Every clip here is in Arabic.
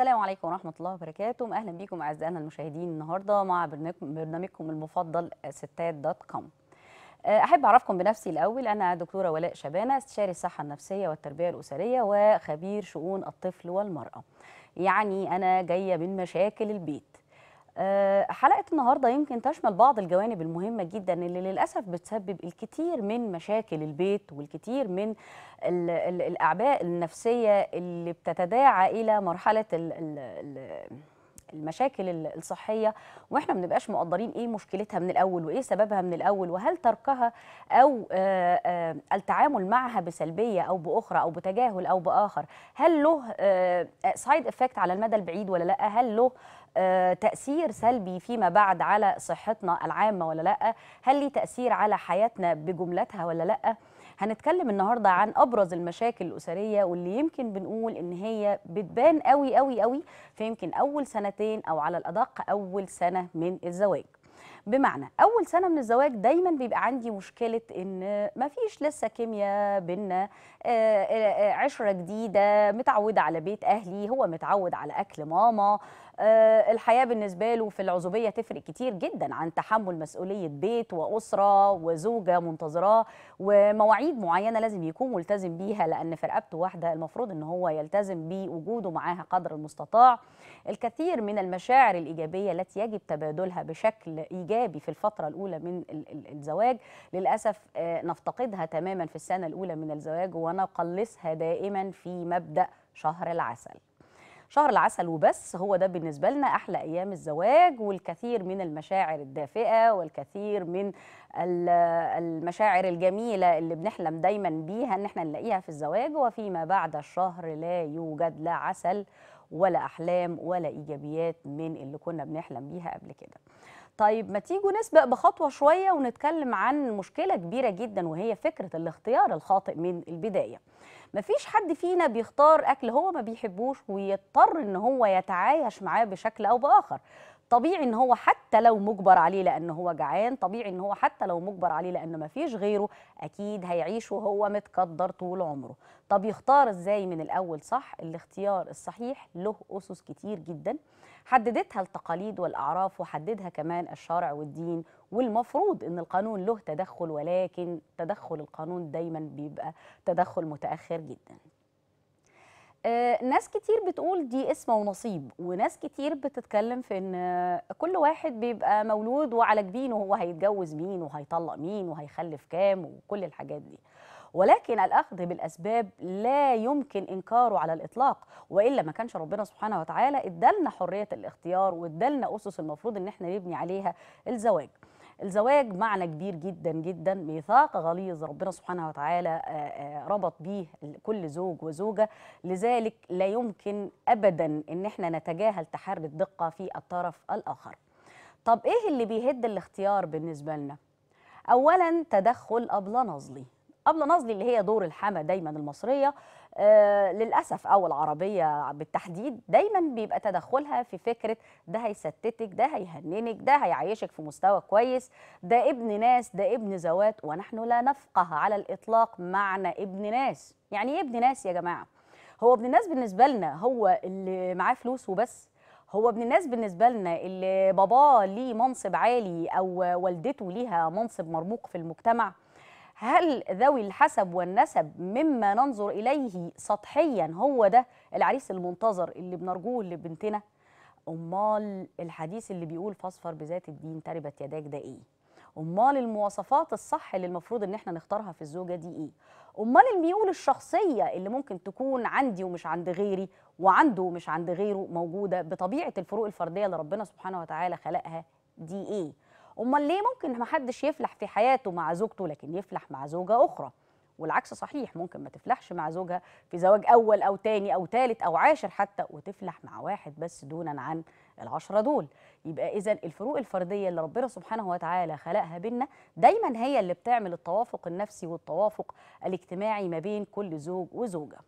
السلام عليكم ورحمة الله وبركاته أهلا بكم أعزائنا المشاهدين النهاردة مع برنامجكم المفضل ستات دوت كوم آه، أحب أعرفكم بنفسي الأول أنا دكتورة ولاء شبانة استشاري الصحة النفسية والتربية الأسرية وخبير شؤون الطفل والمرأة يعني أنا جاية من مشاكل البيت آه، حلقة النهاردة يمكن تشمل بعض الجوانب المهمة جدا اللي للأسف بتسبب الكثير من مشاكل البيت والكثير من الـ الـ الأعباء النفسية اللي بتتداعى إلى مرحلة الـ الـ الـ المشاكل الصحية واحنا ما بنبقاش مقدرين ايه مشكلتها من الاول وايه سببها من الاول وهل تركها او آآ آه، آآ آه، التعامل معها بسلبية او باخرى او بتجاهل او باخر هل له سايد افكت على المدى البعيد ولا لا هل له آه، تأثير سلبي فيما بعد على صحتنا العامة ولا لأ هل ليه تأثير على حياتنا بجملتها ولا لأ هنتكلم النهاردة عن أبرز المشاكل الأسرية واللي يمكن بنقول إن هي بتبان قوي قوي قوي فيمكن أول سنتين أو على الأدق أول سنة من الزواج بمعنى اول سنه من الزواج دايما بيبقى عندي مشكله ان مفيش لسه كيمياء بينا آه، آه، عشره جديده متعوده على بيت اهلي هو متعود على اكل ماما آه، الحياه بالنسبه له في العزوبيه تفرق كتير جدا عن تحمل مسؤوليه بيت واسره وزوجه منتظراه ومواعيد معينه لازم يكون ملتزم بيها لان في رقبته واحده المفروض ان هو يلتزم بوجوده معاها قدر المستطاع الكثير من المشاعر الايجابيه التي يجب تبادلها بشكل ايجابي في الفتره الاولى من الزواج للاسف آه، نفتقدها تماما في السنه الاولى من الزواج ونقلصها دائما في مبدا شهر العسل شهر العسل وبس هو ده بالنسبة لنا أحلى أيام الزواج والكثير من المشاعر الدافئة والكثير من المشاعر الجميلة اللي بنحلم دايما بيها إن احنا نلاقيها في الزواج وفيما بعد الشهر لا يوجد لا عسل ولا أحلام ولا إيجابيات من اللي كنا بنحلم بيها قبل كده طيب ما تيجوا نسبق بخطوة شوية ونتكلم عن مشكلة كبيرة جدا وهي فكرة الاختيار الخاطئ من البداية مفيش حد فينا بيختار اكل هو ما بيحبوش ويضطر ان هو يتعايش معاه بشكل او باخر طبيعي ان هو حتى لو مجبر عليه لان هو جعان طبيعي ان هو حتى لو مجبر عليه لان ما فيش غيره اكيد هيعيش وهو متقدر طول عمره طب يختار ازاي من الاول صح الاختيار الصحيح له اسس كتير جدا حددتها التقاليد والأعراف وحددها كمان الشرع والدين والمفروض أن القانون له تدخل ولكن تدخل القانون دايما بيبقى تدخل متأخر جدا آه، ناس كتير بتقول دي اسمه ونصيب وناس كتير بتتكلم في ان كل واحد بيبقى مولود وعلى جبينه هو هيتجوز مين وهيطلق مين وهيخلف كام وكل الحاجات دي ولكن الأخذ بالأسباب لا يمكن إنكاره على الإطلاق وإلا ما كانش ربنا سبحانه وتعالى ادالنا حرية الاختيار وادالنا أسس المفروض إن احنا نبني عليها الزواج الزواج معنى كبير جدا جدا ميثاق غليظ ربنا سبحانه وتعالى آه، آه، ربط بيه كل زوج وزوجه لذلك لا يمكن ابدا ان احنا نتجاهل تحري الدقه في الطرف الاخر طب ايه اللي بيهد الاختيار بالنسبه لنا اولا تدخل ابله نظلي قبل نظلي اللي هي دور الحما دايما المصرية آه للأسف أو العربية بالتحديد دايما بيبقى تدخلها في فكرة ده هيستتك ده هيهننك ده هيعيشك في مستوى كويس ده ابن ناس ده ابن ذوات ونحن لا نفقه على الإطلاق معنى ابن ناس يعني إيه ابن ناس يا جماعة هو ابن الناس بالنسبة لنا هو اللي معاه فلوس وبس هو ابن الناس بالنسبه لنا اللي باباه ليه منصب عالي او والدته ليها منصب مرموق في المجتمع هل ذوي الحسب والنسب مما ننظر إليه سطحيا هو ده العريس المنتظر اللي بنرجوه لبنتنا أمال الحديث اللي بيقول فاصفر بذات الدين تربت يداك ده إيه أمال المواصفات الصح اللي المفروض إن إحنا نختارها في الزوجة دي إيه أمال الميول الشخصية اللي ممكن تكون عندي ومش عند غيري وعنده ومش عند غيره موجودة بطبيعة الفروق الفردية اللي ربنا سبحانه وتعالى خلقها دي إيه امال ليه ممكن ما حدش يفلح في حياته مع زوجته لكن يفلح مع زوجه اخرى والعكس صحيح ممكن ما تفلحش مع زوجها في زواج اول او تاني او تالت او عاشر حتى وتفلح مع واحد بس دونا عن العشرة دول يبقى اذا الفروق الفرديه اللي ربنا سبحانه وتعالى خلقها بينا دايما هي اللي بتعمل التوافق النفسي والتوافق الاجتماعي ما بين كل زوج وزوجه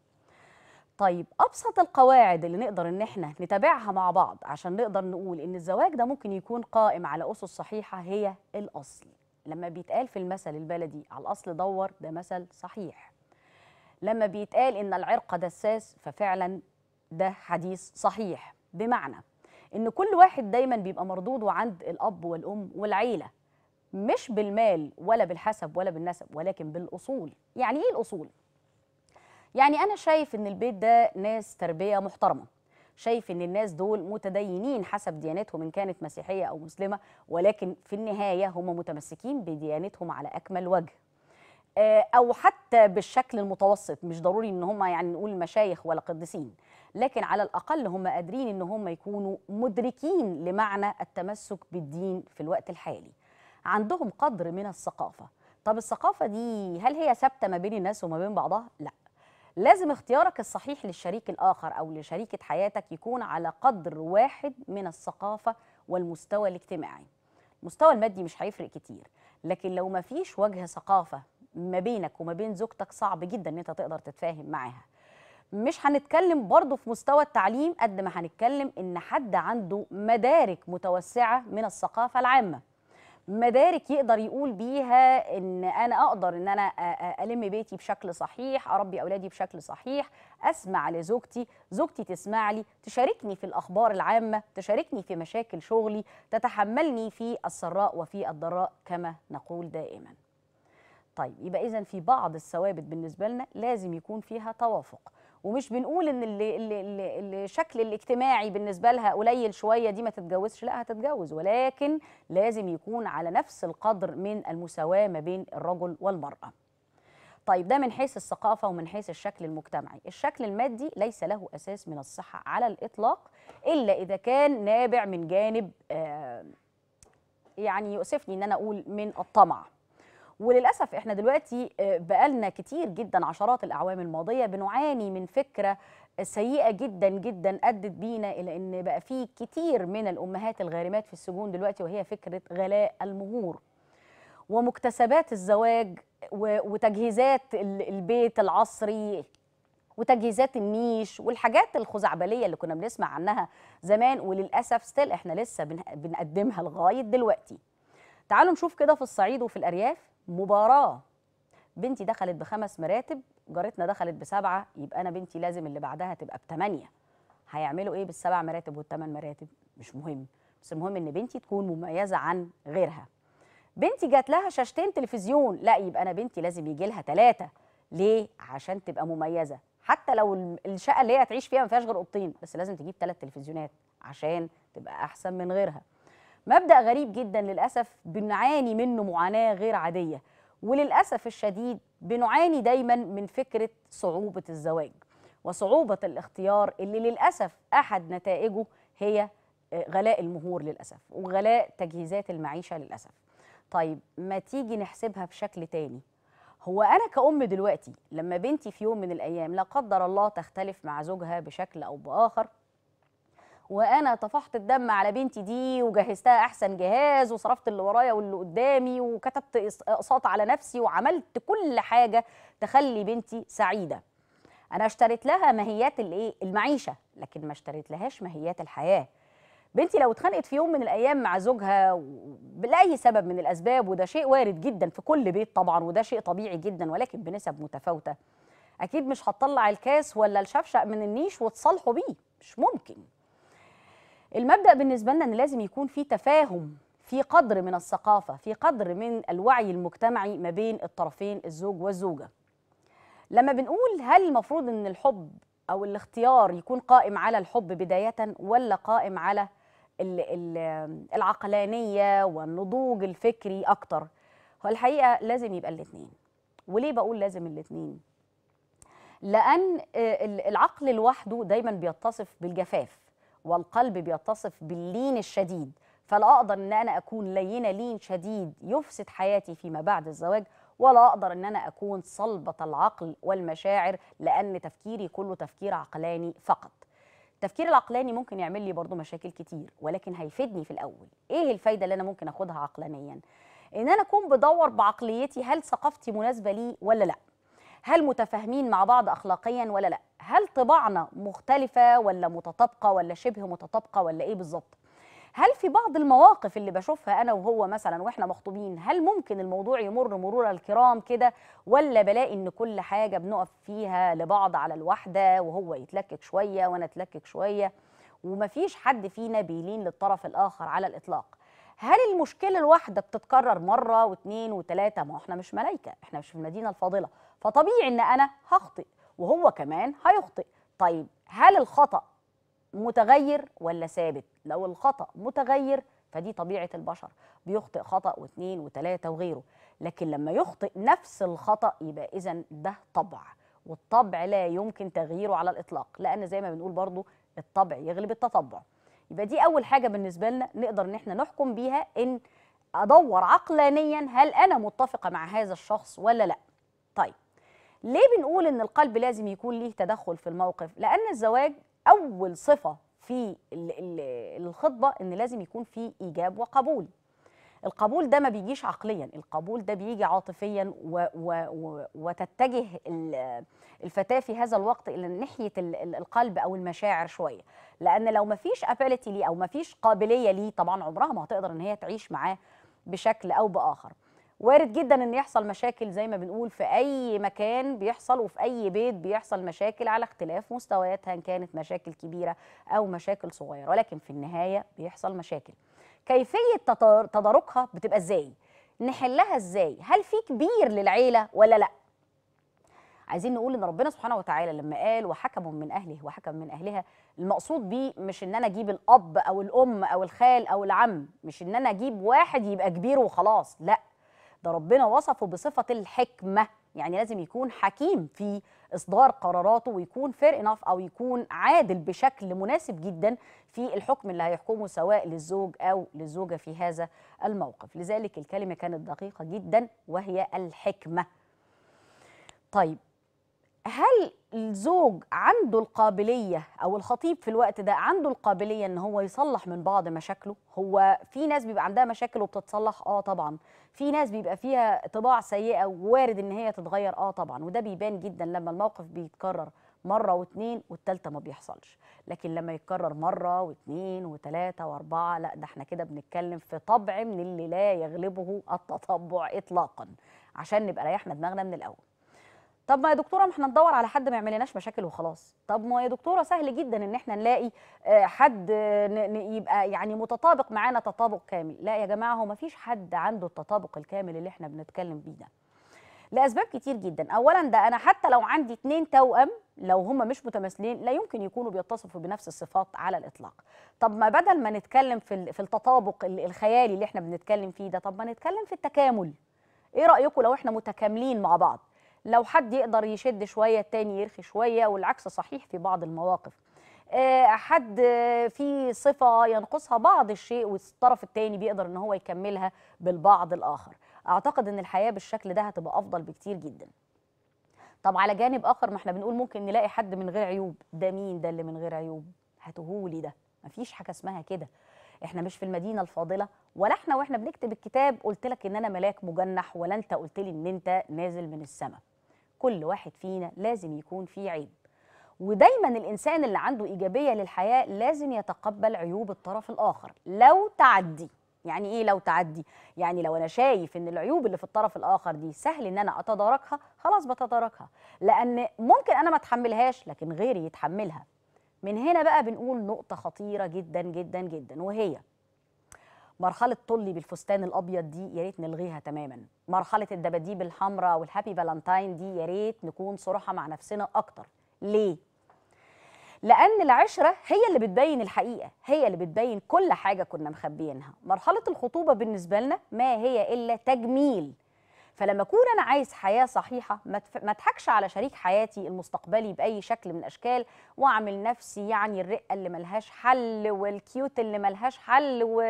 طيب ابسط القواعد اللي نقدر ان احنا نتابعها مع بعض عشان نقدر نقول ان الزواج ده ممكن يكون قائم على اسس صحيحه هي الاصل لما بيتقال في المثل البلدي على الاصل دور ده مثل صحيح لما بيتقال ان العرق دساس ففعلا ده حديث صحيح بمعنى ان كل واحد دايما بيبقى مردوده عند الاب والام والعيله مش بالمال ولا بالحسب ولا بالنسب ولكن بالاصول يعني ايه الاصول يعني انا شايف ان البيت ده ناس تربيه محترمه شايف ان الناس دول متدينين حسب ديانتهم ان كانت مسيحيه او مسلمه ولكن في النهايه هم متمسكين بديانتهم على اكمل وجه آه، او حتى بالشكل المتوسط مش ضروري ان هم يعني نقول مشايخ ولا قديسين لكن على الاقل هم قادرين ان هم يكونوا مدركين لمعنى التمسك بالدين في الوقت الحالي عندهم قدر من الثقافه طب الثقافه دي هل هي ثابته ما بين الناس وما بين بعضها لا لازم اختيارك الصحيح للشريك الآخر أو لشريكة حياتك يكون على قدر واحد من الثقافة والمستوى الاجتماعي المستوى المادي مش هيفرق كتير لكن لو ما فيش وجه ثقافة ما بينك وما بين زوجتك صعب جدا ان انت تقدر تتفاهم معاها مش هنتكلم برضو في مستوى التعليم قد ما هنتكلم ان حد عنده مدارك متوسعة من الثقافة العامة مدارك يقدر يقول بيها ان انا اقدر ان انا الم بيتي بشكل صحيح اربي اولادي بشكل صحيح اسمع لزوجتي زوجتي تسمع لي تشاركني في الاخبار العامه تشاركني في مشاكل شغلي تتحملني في السراء وفي الضراء كما نقول دائما طيب يبقى اذا في بعض الثوابت بالنسبه لنا لازم يكون فيها توافق ومش بنقول ان اللي اللي اللي الشكل الاجتماعي بالنسبه لها قليل شويه دي ما تتجوزش لا هتتجوز ولكن لازم يكون على نفس القدر من المساواه ما بين الرجل والمراه طيب ده من حيث الثقافه ومن حيث الشكل المجتمعي الشكل المادي ليس له اساس من الصحه على الاطلاق الا اذا كان نابع من جانب آه، يعني يؤسفني ان انا اقول من الطمع وللاسف احنا دلوقتي آه، بقالنا كتير جدا عشرات الاعوام الماضيه بنعاني من فكره سيئه جدا جدا ادت بينا الى ان بقى في كتير من الامهات الغارمات في السجون دلوقتي وهي فكره غلاء المهور ومكتسبات الزواج وتجهيزات البيت العصري وتجهيزات النيش والحاجات الخزعبليه اللي كنا بنسمع عنها زمان وللاسف ستيل احنا لسه بنقدمها لغايه دلوقتي تعالوا نشوف كده في الصعيد وفي الارياف مباراه بنتي دخلت بخمس مراتب جارتنا دخلت بسبعه يبقى انا بنتي لازم اللي بعدها تبقى بثمانيه هيعملوا ايه بالسبع مراتب والثمان مراتب مش مهم بس المهم ان بنتي تكون مميزه عن غيرها بنتي جات لها شاشتين تلفزيون لا يبقى انا بنتي لازم يجي لها ثلاثه ليه عشان تبقى مميزه حتى لو الشقه اللي هي هتعيش فيها ما فيهاش غير اوضتين بس لازم تجيب ثلاث تلفزيونات عشان تبقى احسن من غيرها مبدا غريب جدا للاسف بنعاني منه معاناه غير عاديه وللاسف الشديد بنعاني دايما من فكره صعوبه الزواج وصعوبه الاختيار اللي للاسف احد نتائجه هي آه، غلاء المهور للاسف وغلاء تجهيزات المعيشه للاسف طيب ما تيجي نحسبها بشكل تاني هو انا كأم دلوقتي لما بنتي في يوم من الايام لا قدر الله تختلف مع زوجها بشكل او باخر وانا طفحت الدم على بنتي دي وجهزتها احسن جهاز وصرفت اللي ورايا واللي قدامي وكتبت اقساط على نفسي وعملت كل حاجه تخلي بنتي سعيده انا اشتريت لها ماهيات الايه المعيشه لكن ما اشتريت لهاش ماهيات الحياه بنتي لو اتخانقت في يوم من الايام مع زوجها لاي سبب من الاسباب وده شيء وارد جدا في كل بيت طبعا وده شيء طبيعي جدا ولكن بنسب متفاوته اكيد مش هتطلع الكاس ولا الشفشق من النيش وتصالحوا بيه مش ممكن المبدا بالنسبه لنا ان لازم يكون في تفاهم في قدر من الثقافه في قدر من الوعي المجتمعي ما بين الطرفين الزوج والزوجه لما بنقول هل المفروض ان الحب او الاختيار يكون قائم على الحب بدايه ولا قائم على العقلانيه والنضوج الفكري اكتر هو الحقيقه لازم يبقى الاثنين وليه بقول لازم الاثنين لان آه، العقل لوحده دايما بيتصف بالجفاف والقلب بيتصف باللين الشديد فلا اقدر ان انا اكون لينه لين شديد يفسد حياتي فيما بعد الزواج ولا اقدر ان انا اكون صلبه العقل والمشاعر لان تفكيري كله تفكير عقلاني فقط التفكير العقلاني ممكن يعمل لي برضه مشاكل كتير ولكن هيفيدني في الاول ايه الفايده اللي انا ممكن اخدها عقلانيا ان انا اكون بدور بعقليتي هل ثقافتي مناسبه لي ولا لا هل متفاهمين مع بعض اخلاقيا ولا لا هل طباعنا مختلفه ولا متطابقه ولا شبه متطابقه ولا ايه بالظبط هل في بعض المواقف اللي بشوفها انا وهو مثلا واحنا مخطوبين هل ممكن الموضوع يمر مرور الكرام كده ولا بلاقي ان كل حاجه بنقف فيها لبعض على الواحده وهو يتلكك شويه وانا اتلكك شويه ومفيش حد فينا بيلين للطرف الاخر على الاطلاق هل المشكله الواحده بتتكرر مره واثنين وثلاثه ما احنا مش ملايكه احنا مش في المدينه الفاضله فطبيعي ان انا هخطئ وهو كمان هيخطئ طيب هل الخطأ متغير ولا ثابت لو الخطأ متغير فدي طبيعة البشر بيخطئ خطأ واثنين وثلاثة وغيره لكن لما يخطئ نفس الخطأ يبقى إذا ده طبع والطبع لا يمكن تغييره على الإطلاق لأن زي ما بنقول برضو الطبع يغلب التطبع يبقى دي أول حاجة بالنسبة لنا نقدر إن احنا نحكم بيها إن أدور عقلانيا هل أنا متفقة مع هذا الشخص ولا لأ طيب ليه بنقول ان القلب لازم يكون ليه تدخل في الموقف لان الزواج اول صفه في الخطبه ان لازم يكون في ايجاب وقبول القبول ده ما بيجيش عقليا القبول ده بيجي عاطفيا و و و وتتجه الفتاه في هذا الوقت الى ناحيه القلب او المشاعر شويه لان لو ما فيش ابيليتي ليه او ما فيش قابليه ليه طبعا عمرها ما هتقدر ان هي تعيش معاه بشكل او باخر وارد جدا ان يحصل مشاكل زي ما بنقول في اي مكان بيحصل وفي اي بيت بيحصل مشاكل على اختلاف مستوياتها ان كانت مشاكل كبيره او مشاكل صغيره ولكن في النهايه بيحصل مشاكل كيفيه تداركها بتبقى ازاي نحلها ازاي هل في كبير للعيله ولا لا عايزين نقول ان ربنا سبحانه وتعالى لما قال وحكم من اهله وحكم من اهلها المقصود بيه مش ان انا اجيب الاب او الام او الخال او العم مش ان انا اجيب واحد يبقى كبير وخلاص لا ده ربنا وصفه بصفة الحكمة يعني لازم يكون حكيم في إصدار قراراته ويكون فير enough أو يكون عادل بشكل مناسب جدا في الحكم اللي هيحكمه سواء للزوج أو للزوجة في هذا الموقف لذلك الكلمة كانت دقيقة جدا وهي الحكمة طيب هل الزوج عنده القابلية أو الخطيب في الوقت ده عنده القابلية إن هو يصلح من بعض مشاكله؟ هو في ناس بيبقى عندها مشاكل وبتتصلح؟ آه طبعًا. في ناس بيبقى فيها طباع سيئة ووارد إن هي تتغير؟ آه طبعًا، وده بيبان جدًا لما الموقف بيتكرر مرة واتنين والتالتة ما بيحصلش، لكن لما يتكرر مرة واتنين وتلاتة وأربعة لا ده إحنا كده بنتكلم في طبع من اللي لا يغلبه التطبع إطلاقًا، عشان نبقى ريحنا دماغنا من الأول. طب ما يا دكتوره ما احنا ندور على حد ما يعملناش مشاكل وخلاص طب ما يا دكتوره سهل جدا ان احنا نلاقي آه، حد يبقى يعني متطابق معانا تطابق كامل لا يا جماعه هو ما فيش حد عنده التطابق الكامل اللي احنا بنتكلم بيه ده لاسباب كتير جدا اولا ده انا حتى لو عندي اتنين توأم لو هم مش متماثلين لا يمكن يكونوا بيتصفوا بنفس الصفات على الاطلاق طب ما بدل ما نتكلم في في التطابق الخيالي اللي احنا بنتكلم فيه ده طب ما نتكلم في التكامل ايه رايكم لو احنا متكاملين مع بعض لو حد يقدر يشد شويه التاني يرخي شويه والعكس صحيح في بعض المواقف آه، حد في صفه ينقصها بعض الشيء والطرف التاني بيقدر ان هو يكملها بالبعض الاخر اعتقد ان الحياه بالشكل ده هتبقى افضل بكتير جدا طب على جانب اخر ما احنا بنقول ممكن نلاقي حد من غير عيوب ده مين ده اللي من غير عيوب هتهولي ده مفيش حاجه اسمها كده احنا مش في المدينه الفاضله ولا احنا واحنا بنكتب الكتاب قلت لك ان انا ملاك مجنح ولا انت قلت لي ان انت نازل من السماء كل واحد فينا لازم يكون فيه عيب ودايما الانسان اللي عنده ايجابيه للحياه لازم يتقبل عيوب الطرف الاخر لو تعدي يعني ايه لو تعدي يعني لو انا شايف ان العيوب اللي في الطرف الاخر دي سهل ان انا اتداركها خلاص بتداركها لان ممكن انا ما اتحملهاش لكن غيري يتحملها من هنا بقى بنقول نقطه خطيره جدا جدا جدا وهي مرحله طلي بالفستان الابيض دي يا ريت نلغيها تماما مرحله الدباديب الحمراء والهابي فالنتاين دي يا ريت نكون صراحه مع نفسنا اكتر ليه لان العشره هي اللي بتبين الحقيقه هي اللي بتبين كل حاجه كنا مخبيينها مرحله الخطوبه بالنسبه لنا ما هي الا تجميل فلما اكون انا عايز حياه صحيحه ما اضحكش على شريك حياتي المستقبلي باي شكل من الاشكال واعمل نفسي يعني الرقه اللي ملهاش حل والكيوت اللي ملهاش حل و...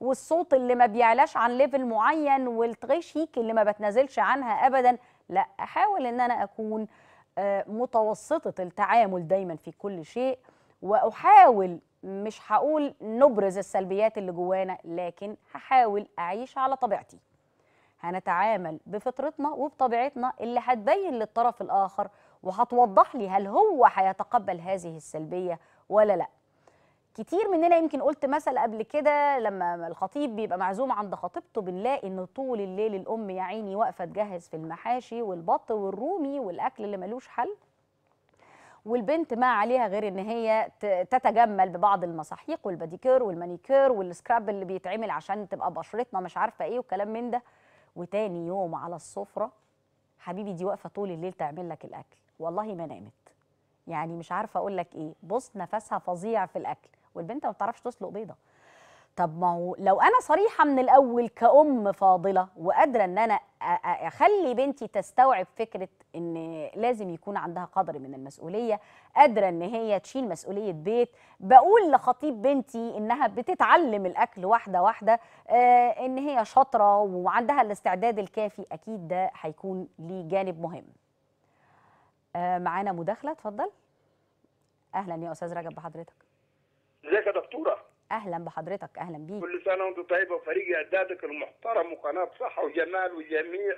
والصوت اللي ما بيعلاش عن ليفل معين والتغشيك اللي ما بتنازلش عنها ابدا لا احاول ان انا اكون آه، متوسطه التعامل دايما في كل شيء واحاول مش هقول نبرز السلبيات اللي جوانا لكن هحاول اعيش على طبيعتي هنتعامل بفطرتنا وبطبيعتنا اللي هتبين للطرف الآخر وهتوضح لي هل هو هيتقبل هذه السلبية ولا لأ كتير مننا يمكن قلت مثل قبل كده لما الخطيب بيبقى معزوم عند خطيبته بنلاقي ان طول الليل الام يا عيني واقفه تجهز في المحاشي والبط والرومي والاكل اللي ملوش حل والبنت ما عليها غير ان هي تتجمل ببعض المساحيق والباديكير والمانيكير والسكراب اللي بيتعمل عشان تبقى بشرتنا مش عارفه ايه وكلام من ده وتاني يوم على السفرة حبيبي دي واقفة طول الليل تعمل لك الأكل والله ما نامت يعني مش عارفة أقول لك إيه بص نفسها فظيع في الأكل والبنت ما بتعرفش تسلق بيضة طب ما هو لو أنا صريحة من الأول كأم فاضلة وقادرة إن أنا أخلي بنتي تستوعب فكرة ان لازم يكون عندها قدر من المسؤوليه قادره ان هي تشيل مسؤوليه بيت بقول لخطيب بنتي انها بتتعلم الاكل واحده واحده آه ان هي شاطره وعندها الاستعداد الكافي اكيد ده هيكون ليه جانب مهم آه معانا مداخله اتفضل اهلا يا استاذ رجب بحضرتك ازيك يا دكتوره اهلا بحضرتك اهلا بيك كل سنه وانت طيبه وفريق اعدادك المحترم وقناه صحه وجمال وجميع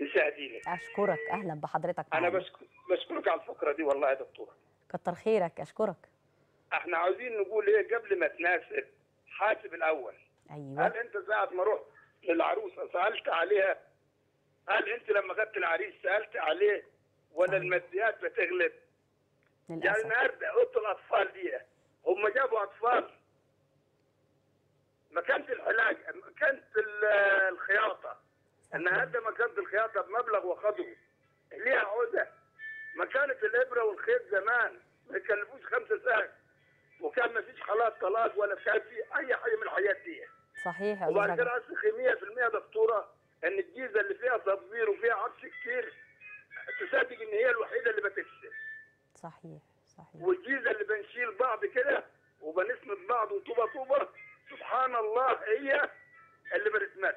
لسعديني اشكرك اهلا بحضرتك انا بشك... بشكرك على الفكره دي والله يا دكتوره كتر خيرك اشكرك احنا عاوزين نقول ايه قبل ما تناسب حاسب الاول ايوه هل انت ساعه ما رحت للعروسه سالت عليها هل انت لما خدت العريس سالت عليه ولا أيوة. الماديات بتغلب للأسف. يعني النهارده قلت الاطفال دي هم جابوا اطفال ما كانت العلاج ما كانت الخياطه أن نعم. هذا مكانة الخياطة بمبلغ وقدره ليها نعم. عودة مكانة الإبرة والخيط زمان ما يكلفوش خمسة ساعات وكان ما فيش حالات طلاق ولا كان في إيه، أي حاجة من الحياة دي صحيح يا وبعد كده أصل 100% دكتورة ان الجيزه اللي فيها تبذير وفيها عطش كتير تصدق ان هي الوحيده اللي بتكسب صحيح صحيح والجيزه اللي بنشيل بعض كده وبنسند بعض وطوبه طوبه سبحان الله هي اللي بتتمد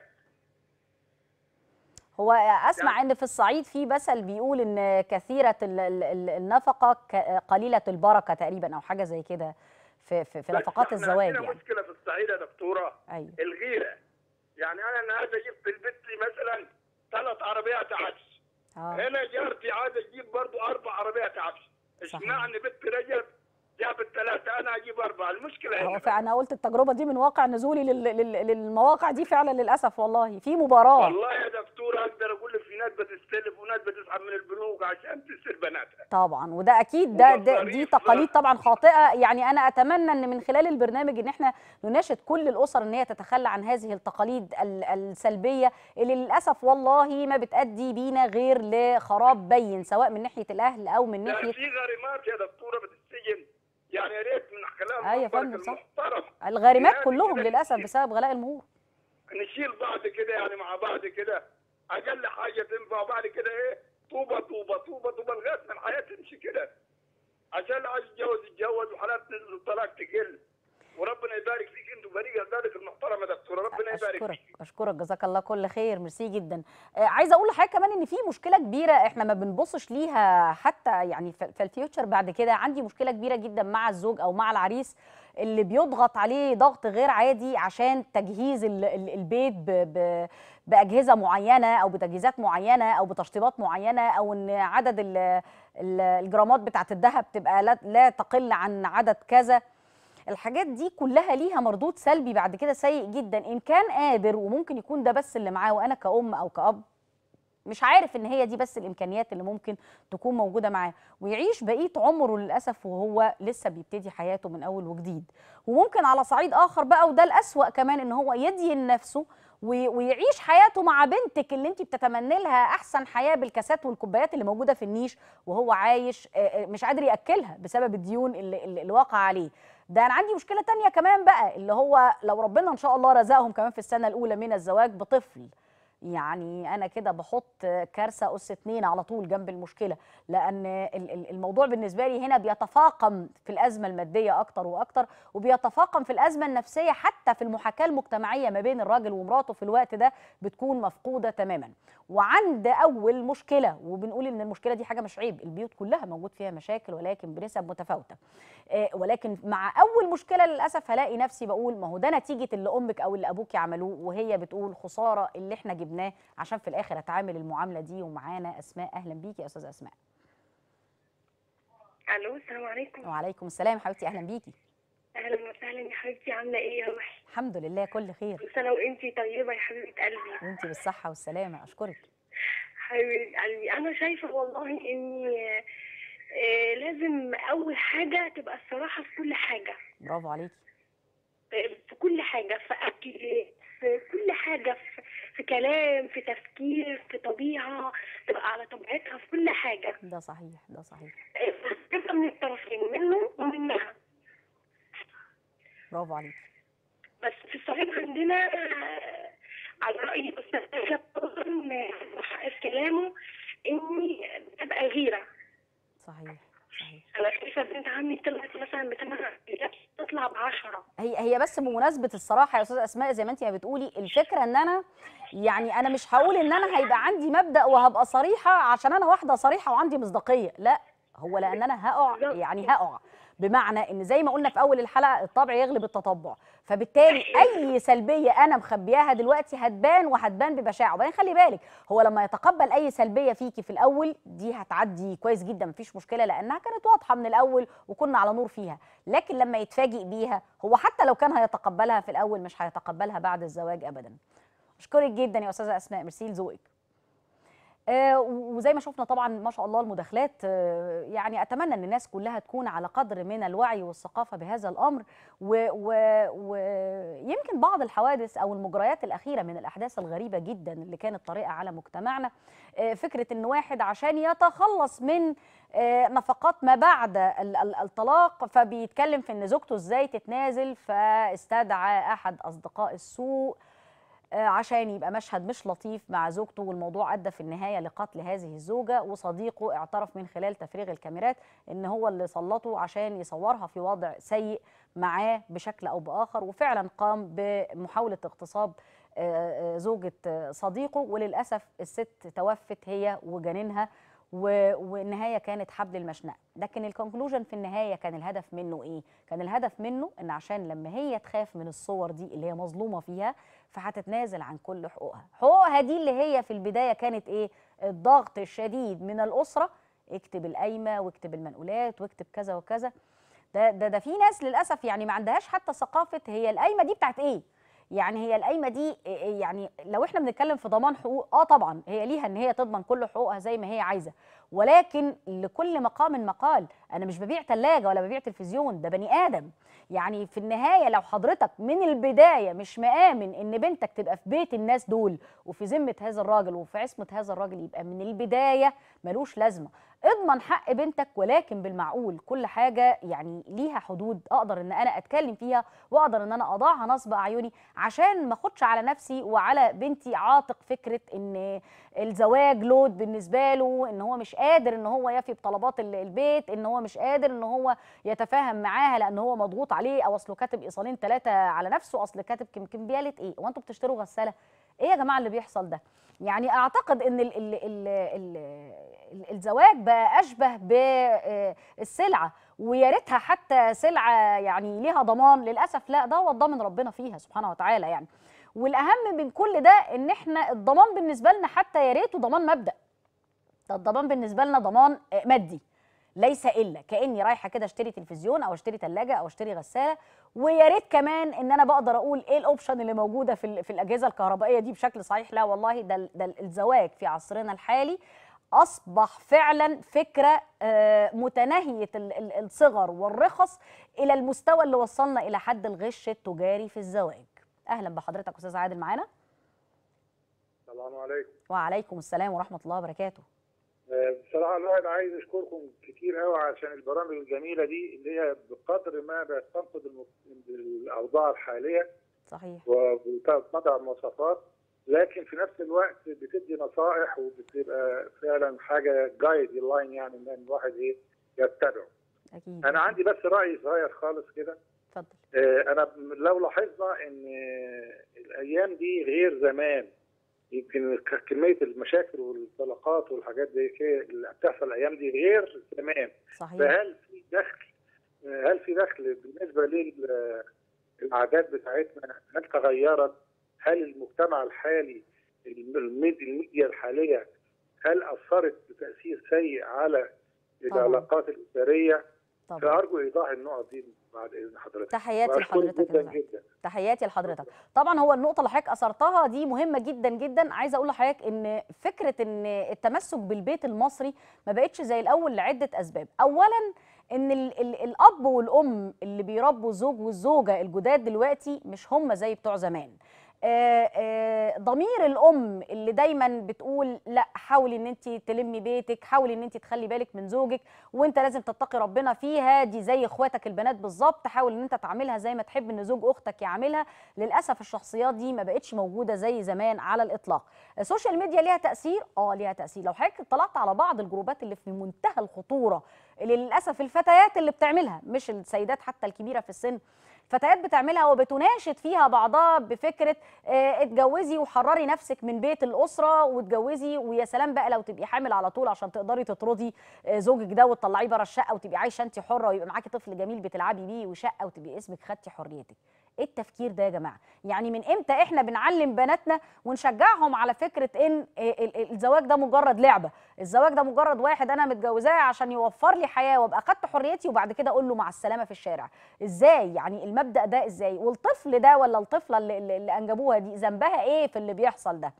هو اسمع نعم. ان في الصعيد في مثل بيقول ان كثيره النفقه قليله البركه تقريبا او حاجه زي كده في في, في نفقات الزواج يعني مشكله في الصعيد يا دكتوره أيوه. الغيره يعني انا النهارده اجيب في البيت مثلا ثلاث عربيات عدس آه. هنا جارتي عايزه تجيب برضه اربع عربيات عدس اشمعنى بنت رجب جاب الثلاثه انا اجيب اربعه المشكله هنا فانا قلت التجربه دي من واقع نزولي لل... لل... للمواقع دي فعلا للاسف والله في مباراه والله يا دكتور اقدر اقول لك في ناس بتستلف وناس بتسحب من البنوك عشان تسر بناتها طبعا وده اكيد ده, ده دي تقاليد طبعا خاطئه يعني انا اتمنى ان من خلال البرنامج ان احنا نناشد كل الاسر ان هي تتخلى عن هذه التقاليد السلبيه اللي للاسف والله ما بتادي بينا غير لخراب بين سواء من ناحيه الاهل او من ناحيه في غريمات يا دكتوره يعني يا ريت من كلام أيوة محترم صح الغارمات يعني كلهم للاسف بسبب غلاء المهور نشيل بعض كده يعني مع بعض كده اقل حاجه تنفع بعد كده ايه طوبه طوبه طوبه طوبه لغايه ما الحياه تمشي كده عشان عايز يتجوز يتجوز وحالات الطلاق تقل وربنا يبارك فيك انت وفريق المحترم يا دكتوره ربنا يبارك أشكرك. فيك اشكرك جزاك الله كل خير ميرسي جدا آه، عايز عايزه اقول لحضرتك كمان ان في مشكله كبيره احنا ما بنبصش ليها حتى يعني في الفيوتشر بعد كده عندي مشكله كبيره جدا مع الزوج او مع العريس اللي بيضغط عليه ضغط غير عادي عشان تجهيز البيت ب ب باجهزه معينه او بتجهيزات معينه او بتشطيبات معينه او ان عدد الجرامات بتاعت الذهب تبقى لا تقل عن عدد كذا الحاجات دي كلها ليها مردود سلبي بعد كده سيء جدا ان كان قادر وممكن يكون ده بس اللي معاه وانا كأم او كأب مش عارف ان هي دي بس الامكانيات اللي ممكن تكون موجوده معاه ويعيش بقيه عمره للاسف وهو لسه بيبتدي حياته من اول وجديد وممكن على صعيد اخر بقى وده الاسوا كمان ان هو يدين نفسه ويعيش حياته مع بنتك اللي انت بتتمني لها احسن حياه بالكاسات والكوبايات اللي موجوده في النيش وهو عايش مش قادر ياكلها بسبب الديون اللي, اللي واقع عليه ده انا عندي مشكله تانية كمان بقى اللي هو لو ربنا ان شاء الله رزقهم كمان في السنه الاولى من الزواج بطفل يعني انا كده بحط كارثه اس اتنين على طول جنب المشكله لان الموضوع بالنسبه لي هنا بيتفاقم في الازمه الماديه اكتر واكتر وبيتفاقم في الازمه النفسيه حتى في المحاكاه المجتمعيه ما بين الراجل ومراته في الوقت ده بتكون مفقوده تماما وعند اول مشكله وبنقول ان المشكله دي حاجه مش عيب البيوت كلها موجود فيها مشاكل ولكن بنسب متفاوته آه، ولكن مع اول مشكله للاسف هلاقي نفسي بقول ما هو ده نتيجه اللي امك او اللي ابوك عملوه وهي بتقول خساره اللي احنا جبناه جبناه عشان في الاخر اتعامل المعامله دي ومعانا اسماء اهلا بيكي يا استاذه اسماء الو السلام عليكم وعليكم السلام حبيبتي اهلا بيكي اهلا وسهلا يا حبيبتي عامله ايه يا روحي الحمد لله كل خير كل سنه طيبه يا حبيبه قلبي وانت بالصحه والسلامه اشكرك حبيبه قلبي انا شايفه والله اني آه، لازم اول حاجه تبقى الصراحه في كل حاجه برافو عليكي آه، في كل حاجه في اكل في كل حاجه في في كلام في تفكير في طبيعه تبقى على طبيعتها في كل حاجه ده صحيح ده صحيح تبقى من الطرفين منه ومنها برافو عليك بس في الصعيد عندنا آه، على رايي الاستاذ من كلامه اني بتبقى غيره صحيح صحيح انا شايفه بنت عمي طلعت مثلا بثمان تطلع ب 10 هي هي بس بمناسبه الصراحه يا استاذه اسماء زي ما انت ما بتقولي الفكره ان انا يعني انا مش هقول ان انا هيبقى عندي مبدا وهبقى صريحه عشان انا واحده صريحه وعندي مصداقيه لا هو لان انا هقع يعني هقع بمعنى ان زي ما قلنا في اول الحلقه الطبع يغلب التطبع فبالتالي اي سلبيه انا مخبياها دلوقتي هتبان وهتبان ببشاعه وبعدين خلي بالك هو لما يتقبل اي سلبيه فيكي في الاول دي هتعدي كويس جدا مفيش مشكله لانها كانت واضحه من الاول وكنا على نور فيها لكن لما يتفاجئ بيها هو حتى لو كان هيتقبلها في الاول مش هيتقبلها بعد الزواج ابدا اشكرك جدا يا استاذه اسماء ميرسي لذوقك آه، وزي ما شفنا طبعا ما شاء الله المداخلات آه، يعني اتمنى ان الناس كلها تكون على قدر من الوعي والثقافه بهذا الامر ويمكن بعض الحوادث او المجريات الاخيره من الاحداث الغريبه جدا اللي كانت طريقه على مجتمعنا آه، فكره ان واحد عشان يتخلص من نفقات ما بعد الطلاق فبيتكلم في ان زوجته ازاي تتنازل فاستدعى احد اصدقاء السوق آه، عشان يبقى مشهد مش لطيف مع زوجته والموضوع ادى في النهايه لقتل هذه الزوجه وصديقه اعترف من خلال تفريغ الكاميرات ان هو اللي سلطه عشان يصورها في وضع سيء معاه بشكل او باخر وفعلا قام بمحاوله اغتصاب آه، آه، زوجة صديقه وللأسف الست توفت هي وجنينها والنهاية كانت حبل المشنقة لكن الكونكلوجن في النهاية كان الهدف منه إيه؟ كان الهدف منه إن عشان لما هي تخاف من الصور دي اللي هي مظلومة فيها فهتتنازل عن كل حقوقها حقوقها دي اللي هي في البداية كانت إيه الضغط الشديد من الأسرة اكتب القايمة واكتب المنقولات واكتب كذا وكذا ده ده ده في ناس للأسف يعني ما عندهاش حتى ثقافة هي القايمة دي بتاعت إيه يعني هي القايمه دي آه، آه، يعني لو احنا بنتكلم في ضمان حقوق اه طبعا هي ليها ان هي تضمن كل حقوقها زي ما هي عايزه ولكن لكل مقام مقال انا مش ببيع ثلاجه ولا ببيع تلفزيون ده بني ادم يعني في النهايه لو حضرتك من البدايه مش مآمن ان بنتك تبقى في بيت الناس دول وفي ذمه هذا الراجل وفي عصمه هذا الراجل يبقى من البدايه ملوش لازمه اضمن حق بنتك ولكن بالمعقول كل حاجه يعني ليها حدود اقدر ان انا اتكلم فيها واقدر ان انا اضعها نصب اعيني عشان ما اخدش على نفسي وعلى بنتي عاتق فكره ان الزواج لود بالنسبه له ان هو مش قادر ان هو يفي بطلبات البيت ان هو مش قادر ان هو يتفاهم معاها لان هو مضغوط عليه او اصله كاتب ايصالين ثلاثه على نفسه اصل كاتب يمكن بيالت ايه وانتوا بتشتروا غساله ايه يا جماعه اللي بيحصل ده يعني اعتقد ان الـ الـ الـ الـ الـ الزواج بقى اشبه بالسلعه آه، ويا ريتها حتى سلعه يعني ليها ضمان للاسف لا ده هو الضامن ربنا فيها سبحانه وتعالى يعني والاهم من كل ده ان احنا الضمان بالنسبه لنا حتى يا ريته ضمان مبدا ده الضمان بالنسبه لنا ضمان آه، مادي ليس الا كاني رايحه كده اشتري تلفزيون او اشتري ثلاجه او اشتري غساله ويا ريت كمان ان انا بقدر اقول ايه الاوبشن اللي موجوده في في الاجهزه الكهربائيه دي بشكل صحيح لا والله ده ده الزواج في عصرنا الحالي اصبح فعلا فكره آه، متناهيه الصغر والرخص الى المستوى اللي وصلنا الى حد الغش التجاري في الزواج اهلا بحضرتك استاذ عادل معانا السلام عليكم وعليكم السلام ورحمه الله وبركاته بصراحة الواحد عايز أشكركم كتير قوي عشان البرامج الجميلة دي اللي هي بقدر ما بتنقد الأوضاع الحالية صحيح وبتضع مواصفات لكن في نفس الوقت بتدي نصائح وبتبقى فعلا حاجة جايد لاين يعني إن الواحد إيه يتبعه. أكيد. أنا عندي بس رأي صغير خالص كده. اتفضل. آه أنا لو لاحظنا إن الأيام دي غير زمان. يمكن كميه المشاكل والطلاقات والحاجات زي كده اللي بتحصل الايام دي غير زمان صحيح فهل في دخل هل في دخل بالنسبه للعادات بتاعتنا هل تغيرت؟ هل المجتمع الحالي الميديا الحاليه هل اثرت بتاثير سيء على العلاقات الاداريه؟ فارجو ايضاح النقط دي بعد اذن حضرتك تحياتي لحضرتك جدا, تحياتي لحضرتك طبعا هو النقطه اللي حضرتك اثرتها دي مهمه جدا جدا عايزه اقول لحضرتك ان فكره ان التمسك بالبيت المصري ما بقتش زي الاول لعده اسباب اولا ان الـ الـ الاب والام اللي بيربوا الزوج والزوجه الجداد دلوقتي مش هم زي بتوع زمان آه، آه، ضمير الام اللي دايما بتقول لا حاولي ان انت تلمي بيتك حاولي ان انت تخلي بالك من زوجك وانت لازم تتقي ربنا فيها دي زي اخواتك البنات بالظبط حاول ان انت تعاملها زي ما تحب ان زوج اختك يعاملها للاسف الشخصيات دي ما بقتش موجوده زي زمان على الاطلاق السوشيال ميديا ليها تاثير اه ليها تاثير لو حضرتك اطلعت على بعض الجروبات اللي في منتهى الخطوره اللي للاسف الفتيات اللي بتعملها مش السيدات حتى الكبيره في السن فتيات بتعملها وبتناشد فيها بعضها بفكره آه، اتجوزي وحرري نفسك من بيت الاسره واتجوزي ويا سلام بقى لو تبقي حامل على طول عشان تقدري تطردي آه، زوجك ده وتطلعيه بره الشقه وتبقي عايشه انت حره ويبقى معاكي طفل جميل بتلعبي بيه وشقه وتبقي اسمك خدتي حريتك ايه التفكير ده يا جماعه يعني من امتى احنا بنعلم بناتنا ونشجعهم على فكره ان إيه الزواج ده مجرد لعبه الزواج ده مجرد واحد انا متجوزاه عشان يوفر لي حياه وابقى اخدت حريتي وبعد كده اقول له مع السلامه في الشارع ازاي يعني المبدا ده ازاي والطفل ده ولا الطفله اللي, اللي انجبوها دي ذنبها ايه في اللي بيحصل ده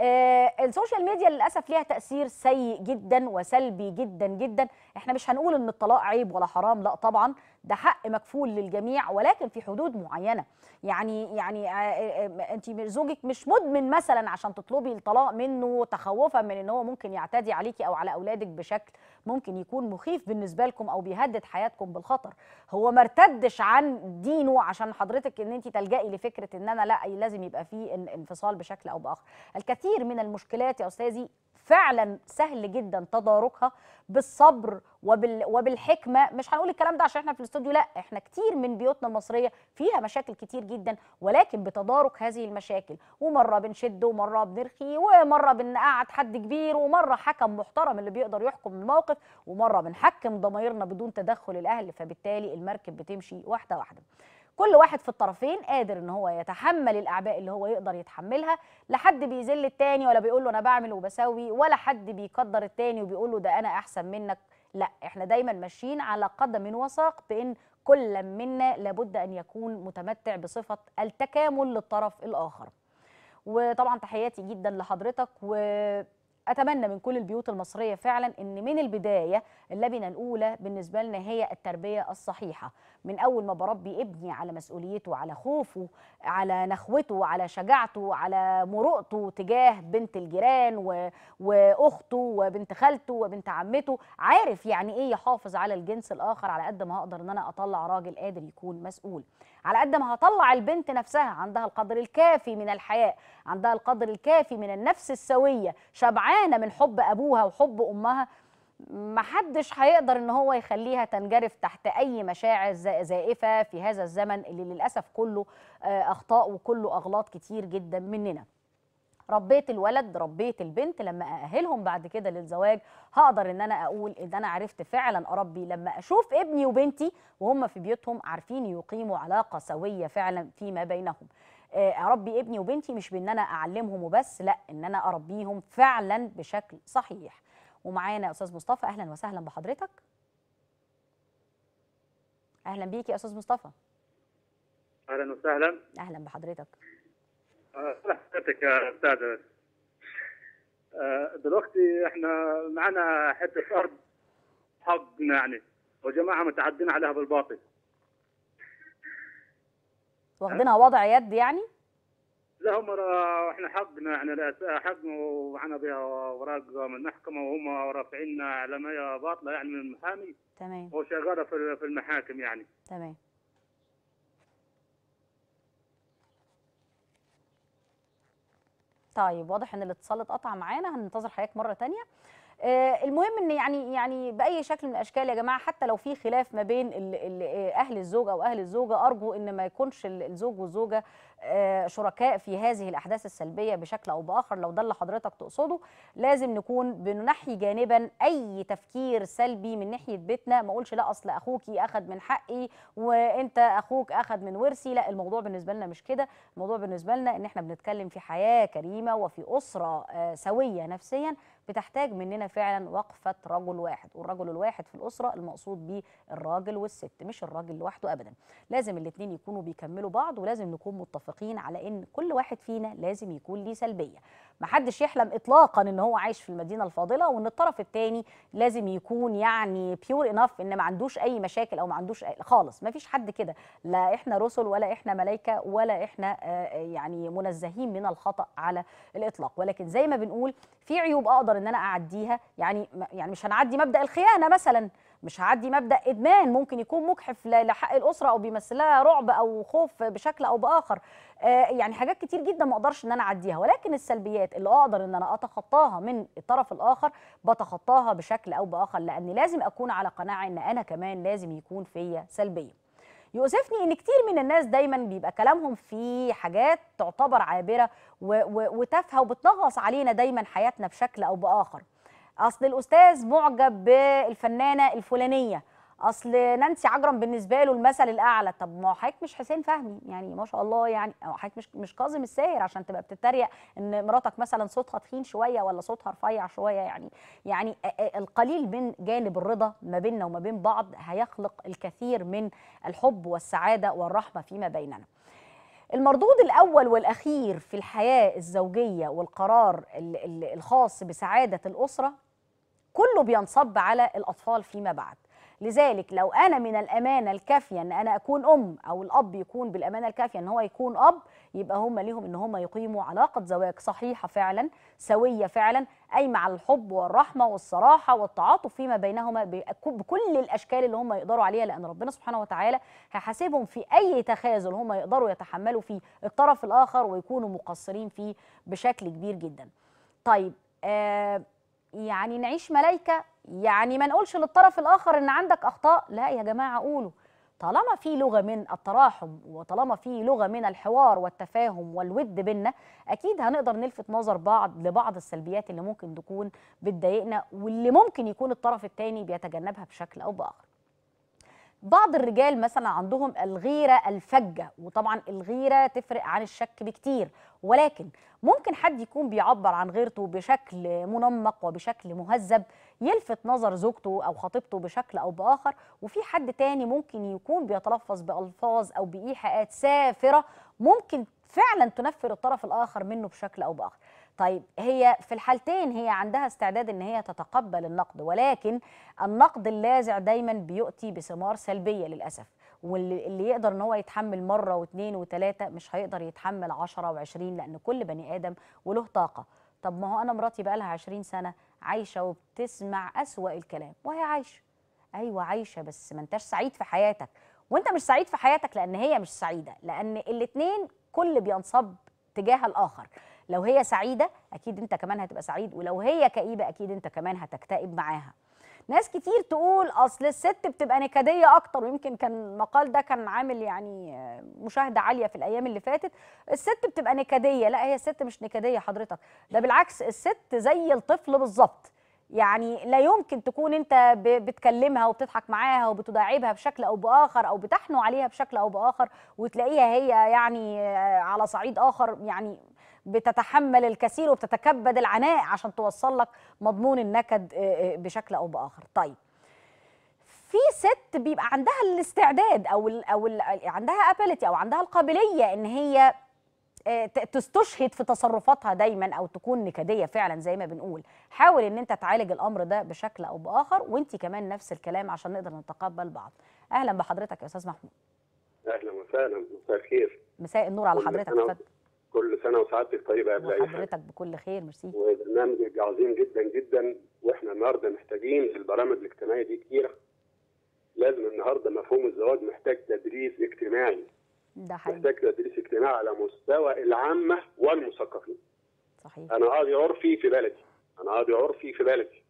آه السوشيال ميديا للاسف ليها تاثير سيء جدا وسلبي جدا جدا احنا مش هنقول ان الطلاق عيب ولا حرام لا طبعا ده حق مكفول للجميع ولكن في حدود معينه يعني يعني آه، آه، آه، انت زوجك مش مدمن مثلا عشان تطلبي الطلاق منه تخوفا من ان هو ممكن يعتدي عليكي او على اولادك بشكل ممكن يكون مخيف بالنسبه لكم او بيهدد حياتكم بالخطر هو ما ارتدش عن دينه عشان حضرتك ان انت تلجئي لفكره ان انا لا لازم يبقى فيه انفصال بشكل او باخر الكثير من المشكلات يا استاذي فعلا سهل جدا تداركها بالصبر وبال وبالحكمه مش هنقول الكلام ده عشان احنا في الاستوديو لا احنا كتير من بيوتنا المصريه فيها مشاكل كتير جدا ولكن بتدارك هذه المشاكل ومره بنشد ومره بنرخي ومره بنقعد حد كبير ومره حكم محترم اللي بيقدر يحكم الموقف ومره بنحكم ضمايرنا بدون تدخل الاهل فبالتالي المركب بتمشي واحده واحده كل واحد في الطرفين قادر ان هو يتحمل الاعباء اللي هو يقدر يتحملها لا حد بيذل التاني ولا بيقول له انا بعمل وبسوي ولا حد بيقدر التاني وبيقول له ده انا احسن منك لا احنا دايما ماشيين على قدم وساق بان كل منا لابد ان يكون متمتع بصفه التكامل للطرف الاخر وطبعا تحياتي جدا لحضرتك و اتمنى من كل البيوت المصريه فعلا ان من البدايه اللبنه الاولى بالنسبه لنا هي التربيه الصحيحه من اول ما بربي ابني على مسؤوليته على خوفه على نخوته على شجاعته على مرؤته تجاه بنت الجيران و... واخته وبنت خالته وبنت عمته عارف يعني ايه يحافظ على الجنس الاخر على قد ما اقدر ان انا اطلع راجل قادر يكون مسؤول على قد ما هطلع البنت نفسها عندها القدر الكافي من الحياء عندها القدر الكافي من النفس السوية شبعانة من حب أبوها وحب أمها محدش هيقدر ان هو يخليها تنجرف تحت اي مشاعر زائفه في هذا الزمن اللي للاسف كله آه، اخطاء وكله اغلاط كتير جدا مننا ربيت الولد ربيت البنت لما أأهلهم بعد كده للزواج هقدر إن أنا أقول إن أنا عرفت فعلا أربي لما أشوف ابني وبنتي وهم في بيوتهم عارفين يقيموا علاقة سوية فعلا فيما بينهم آه، اربي ابني وبنتي مش بان انا اعلمهم وبس لا ان انا اربيهم فعلا بشكل صحيح ومعانا استاذ مصطفى اهلا وسهلا بحضرتك اهلا بيك يا استاذ مصطفى اهلا وسهلا اهلا بحضرتك حضرتك يا استاذ آه، دلوقتي احنا معنا حته ارض حقنا يعني وجماعه متعدين عليها بالباطل واخدينها وضع يد يعني؟ لا هم احنا حقنا يعني حقنا ومعنا بها اوراق من المحكمه وهم رافعين اعلاميه باطله يعني من المحامي تمام وشغاله في المحاكم يعني تمام طيب واضح ان الاتصال اتقطع معانا هننتظر حضرتك مره ثانيه آه، المهم ان يعني يعني باي شكل من الاشكال يا جماعه حتى لو في خلاف ما بين آه، اهل الزوج او اهل الزوجه ارجو ان ما يكونش الزوج والزوجه آه، شركاء في هذه الأحداث السلبية بشكل أو بآخر لو ده اللي حضرتك تقصده لازم نكون بننحي جانبا أي تفكير سلبي من ناحية بيتنا ما أقولش لا أصل أخوكي اخذ من حقي وأنت أخوك اخذ من ورثي لا الموضوع بالنسبة لنا مش كده الموضوع بالنسبة لنا إن إحنا بنتكلم في حياة كريمة وفي أسرة آه، سوية نفسيا بتحتاج مننا فعلا وقفه رجل واحد والرجل الواحد في الاسره المقصود بيه الراجل والست مش الراجل لوحده ابدا لازم الاثنين يكونوا بيكملوا بعض ولازم نكون متفقين على ان كل واحد فينا لازم يكون ليه سلبيه محدش يحلم اطلاقا ان هو عايش في المدينه الفاضله وان الطرف الثاني لازم يكون يعني بيور انف ان ما عندوش اي مشاكل او ما عندوش أي خالص ما فيش حد كده لا احنا رسل ولا احنا ملائكه ولا احنا آه، آه، يعني منزهين من الخطا على الاطلاق ولكن زي ما بنقول في عيوب اقدر ان انا اعديها يعني يعني مش هنعدي مبدا الخيانه مثلا مش هعدي مبدا ادمان ممكن يكون مجحف لحق الاسره او بيمثلها رعب او خوف بشكل او باخر آه، يعني حاجات كتير جدا ما اقدرش ان انا اعديها ولكن السلبيات اللي اقدر ان انا اتخطاها من الطرف الاخر بتخطاها بشكل او باخر لان لازم اكون على قناعه ان انا كمان لازم يكون فيا سلبيه يؤسفني ان كتير من الناس دايما بيبقى كلامهم في حاجات تعتبر عابره وتافهه وبتنغص علينا دايما حياتنا بشكل او باخر اصل الاستاذ معجب بالفنانه الفلانيه اصل نانسي عجرم بالنسبه له المثل الاعلى طب ما حضرتك مش حسين فهمي يعني ما شاء الله يعني حضرتك مش مش كاظم الساهر عشان تبقى بتتريق ان مراتك مثلا صوتها تخين شويه ولا صوتها رفيع شويه يعني يعني القليل من جانب الرضا ما بيننا وما بين بعض هيخلق الكثير من الحب والسعاده والرحمه فيما بيننا المردود الأول والأخير في الحياة الزوجية والقرار الخاص بسعادة الأسرة كله بينصب على الأطفال فيما بعد لذلك لو أنا من الأمانة الكافية أن أنا أكون أم أو الأب يكون بالأمانة الكافية أن هو يكون أب يبقى هم ليهم أن هم يقيموا علاقة زواج صحيحة فعلا سوية فعلا قايمة على الحب والرحمة والصراحة والتعاطف فيما بينهما بكل الأشكال اللي هم يقدروا عليها لأن ربنا سبحانه وتعالى هيحاسبهم في أي تخاذل هم يقدروا يتحملوا في الطرف الآخر ويكونوا مقصرين فيه بشكل كبير جدا طيب آه يعني نعيش ملايكه يعني ما نقولش للطرف الاخر ان عندك اخطاء لا يا جماعه قولوا طالما في لغه من التراحم وطالما في لغه من الحوار والتفاهم والود بينا اكيد هنقدر نلفت نظر بعض لبعض السلبيات اللي ممكن تكون بتضايقنا واللي ممكن يكون الطرف الثاني بيتجنبها بشكل او باخر بعض الرجال مثلا عندهم الغيره الفجه وطبعا الغيره تفرق عن الشك بكتير ولكن ممكن حد يكون بيعبر عن غيرته بشكل منمق وبشكل مهذب يلفت نظر زوجته أو خطيبته بشكل أو بآخر وفي حد تاني ممكن يكون بيتلفظ بألفاظ أو بإيحاءات سافرة ممكن فعلا تنفر الطرف الآخر منه بشكل أو بآخر طيب هي في الحالتين هي عندها استعداد ان هي تتقبل النقد ولكن النقد اللاذع دايما بيؤتي بثمار سلبيه للاسف واللي يقدر ان هو يتحمل مره واثنين وثلاثه مش هيقدر يتحمل 10 و20 لان كل بني ادم وله طاقه طب ما هو انا مراتي بقى لها 20 سنه عايشه وبتسمع اسوا الكلام وهي عايشه ايوه عايشه بس ما انتش سعيد في حياتك وانت مش سعيد في حياتك لان هي مش سعيده لان الاثنين كل بينصب تجاه الاخر لو هي سعيده اكيد انت كمان هتبقى سعيد ولو هي كئيبه اكيد انت كمان هتكتئب معاها ناس كتير تقول اصل الست بتبقى نكديه اكتر ويمكن كان المقال ده كان عامل يعني مشاهده عاليه في الايام اللي فاتت الست بتبقى نكديه لا هي الست مش نكديه حضرتك ده بالعكس الست زي الطفل بالظبط يعني لا يمكن تكون انت بتكلمها وبتضحك معاها وبتداعبها بشكل او باخر او بتحنو عليها بشكل او باخر وتلاقيها هي يعني على صعيد اخر يعني بتتحمل الكثير وبتتكبد العناء عشان توصل لك مضمون النكد آه، آه، بشكل او باخر طيب في ست بيبقى عندها الاستعداد او الـ او الـ عندها ابيليتي او عندها القابليه ان هي آه، تستشهد في تصرفاتها دايما او تكون نكديه فعلا زي ما بنقول حاول ان انت تعالج الامر ده بشكل او باخر وانت كمان نفس الكلام عشان نقدر نتقبل بعض اهلا بحضرتك يا استاذ محمود اهلا وسهلا مساء الخير مساء النور على حضرتك يا كل سنه وسعادتك طيبه يا بلاقي حضرتك بكل خير ميرسي وبرنامجك عظيم جدا جدا واحنا النهارده محتاجين البرامج الاجتماعيه دي كتيره لازم النهارده مفهوم الزواج محتاج تدريس اجتماعي ده حقيقي محتاج تدريس اجتماعي على مستوى العامه والمثقفين صحيح انا قاضي عرفي في بلدي انا قاضي عرفي في بلدي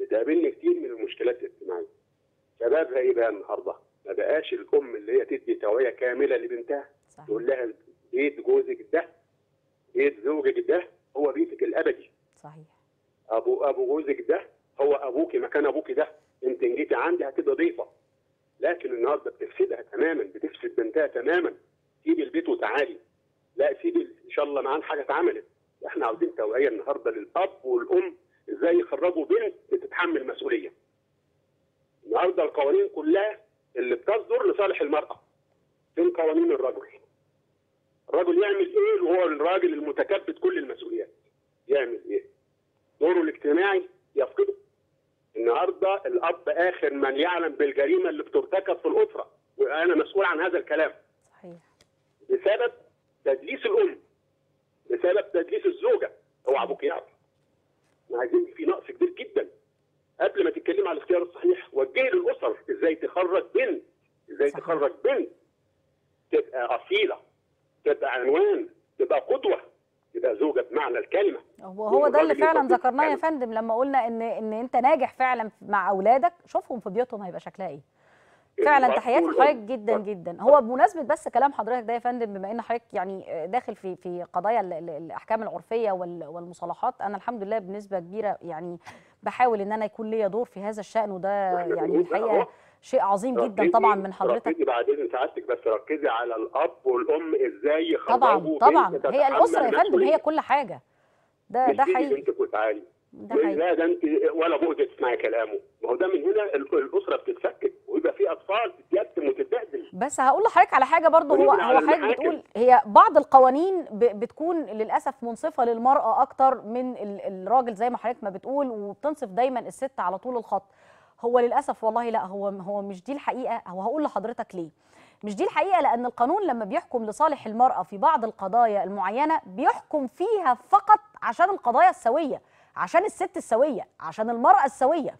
بتقابلني كتير من المشكلات الاجتماعيه شبابها ايه بقى النهارده؟ ما بقاش الام اللي هي تدي توعيه كامله لبنتها صحيح. تقول لها بيت جوزك ده ايه زوجك ده هو بيتك الابدي صحيح ابو ابو جوزك ده هو ابوك مكان ابوك ده انت جيتي عندي هتبقى ضيفه لكن النهارده بتفسدها تماما بتفسد بنتها تماما سيبي البيت وتعالي لا سيبي ان شاء الله معاه حاجه اتعملت احنا عاوزين توعيه النهارده للاب والام ازاي يخرجوا بنت بتتحمل مسؤوليه النهارده القوانين كلها اللي بتصدر لصالح المراه فين قوانين الرجل الراجل يعمل ايه وهو الراجل المتكبد كل المسؤوليات يعمل ايه دوره الاجتماعي يفقده النهارده الاب اخر من يعلم بالجريمه اللي بترتكب في الاسره وانا مسؤول عن هذا الكلام صحيح بسبب تدليس الام بسبب تدليس الزوجه اوعى ابوك يعرف عايزين في نقص كبير جدا قبل ما تتكلم على الاختيار الصحيح وجهي للاسر ازاي تخرج بنت ازاي صحيح. تخرج بنت تبقى اصيله تبقى عنوان تبقى قدوه تبقى زوجه بمعنى الكلمه وهو ده اللي فعلا ذكرناه يا فندم لما قلنا ان ان انت ناجح فعلا مع اولادك شوفهم في بيوتهم هيبقى شكلها ايه, إيه، فعلا تحياتي لحضرتك جدا جدا هو بمناسبه بس كلام حضرتك ده يا فندم بما ان حضرتك يعني داخل في في قضايا الاحكام العرفيه والمصالحات انا الحمد لله بنسبه كبيره يعني بحاول ان انا يكون ليا دور في هذا الشان وده يعني الحقيقه شيء عظيم جدا طبعا من حضرتك ركزي بعدين سعادتك بس ركزي على الاب والام ازاي طبعا طبعا هي الاسره يا فندم هي كل حاجه ده ده حقيقي ده حقيقي لا ده انت ولا بؤد تسمعي كلامه ما هو ده من هنا الاسره بتتفكك ويبقى في اطفال تتيتم وتتبهدل بس هقول لحضرتك على حاجه برضه هو هو حضرتك بتقول هي بعض القوانين بتكون للاسف منصفه للمراه اكتر من الراجل زي ما حضرتك ما بتقول وبتنصف دايما الست على طول الخط هو للاسف والله لا هو هو مش دي الحقيقه هو هقول لحضرتك ليه مش دي الحقيقه لان القانون لما بيحكم لصالح المراه في بعض القضايا المعينه بيحكم فيها فقط عشان القضايا السويه عشان الست السويه عشان المراه السويه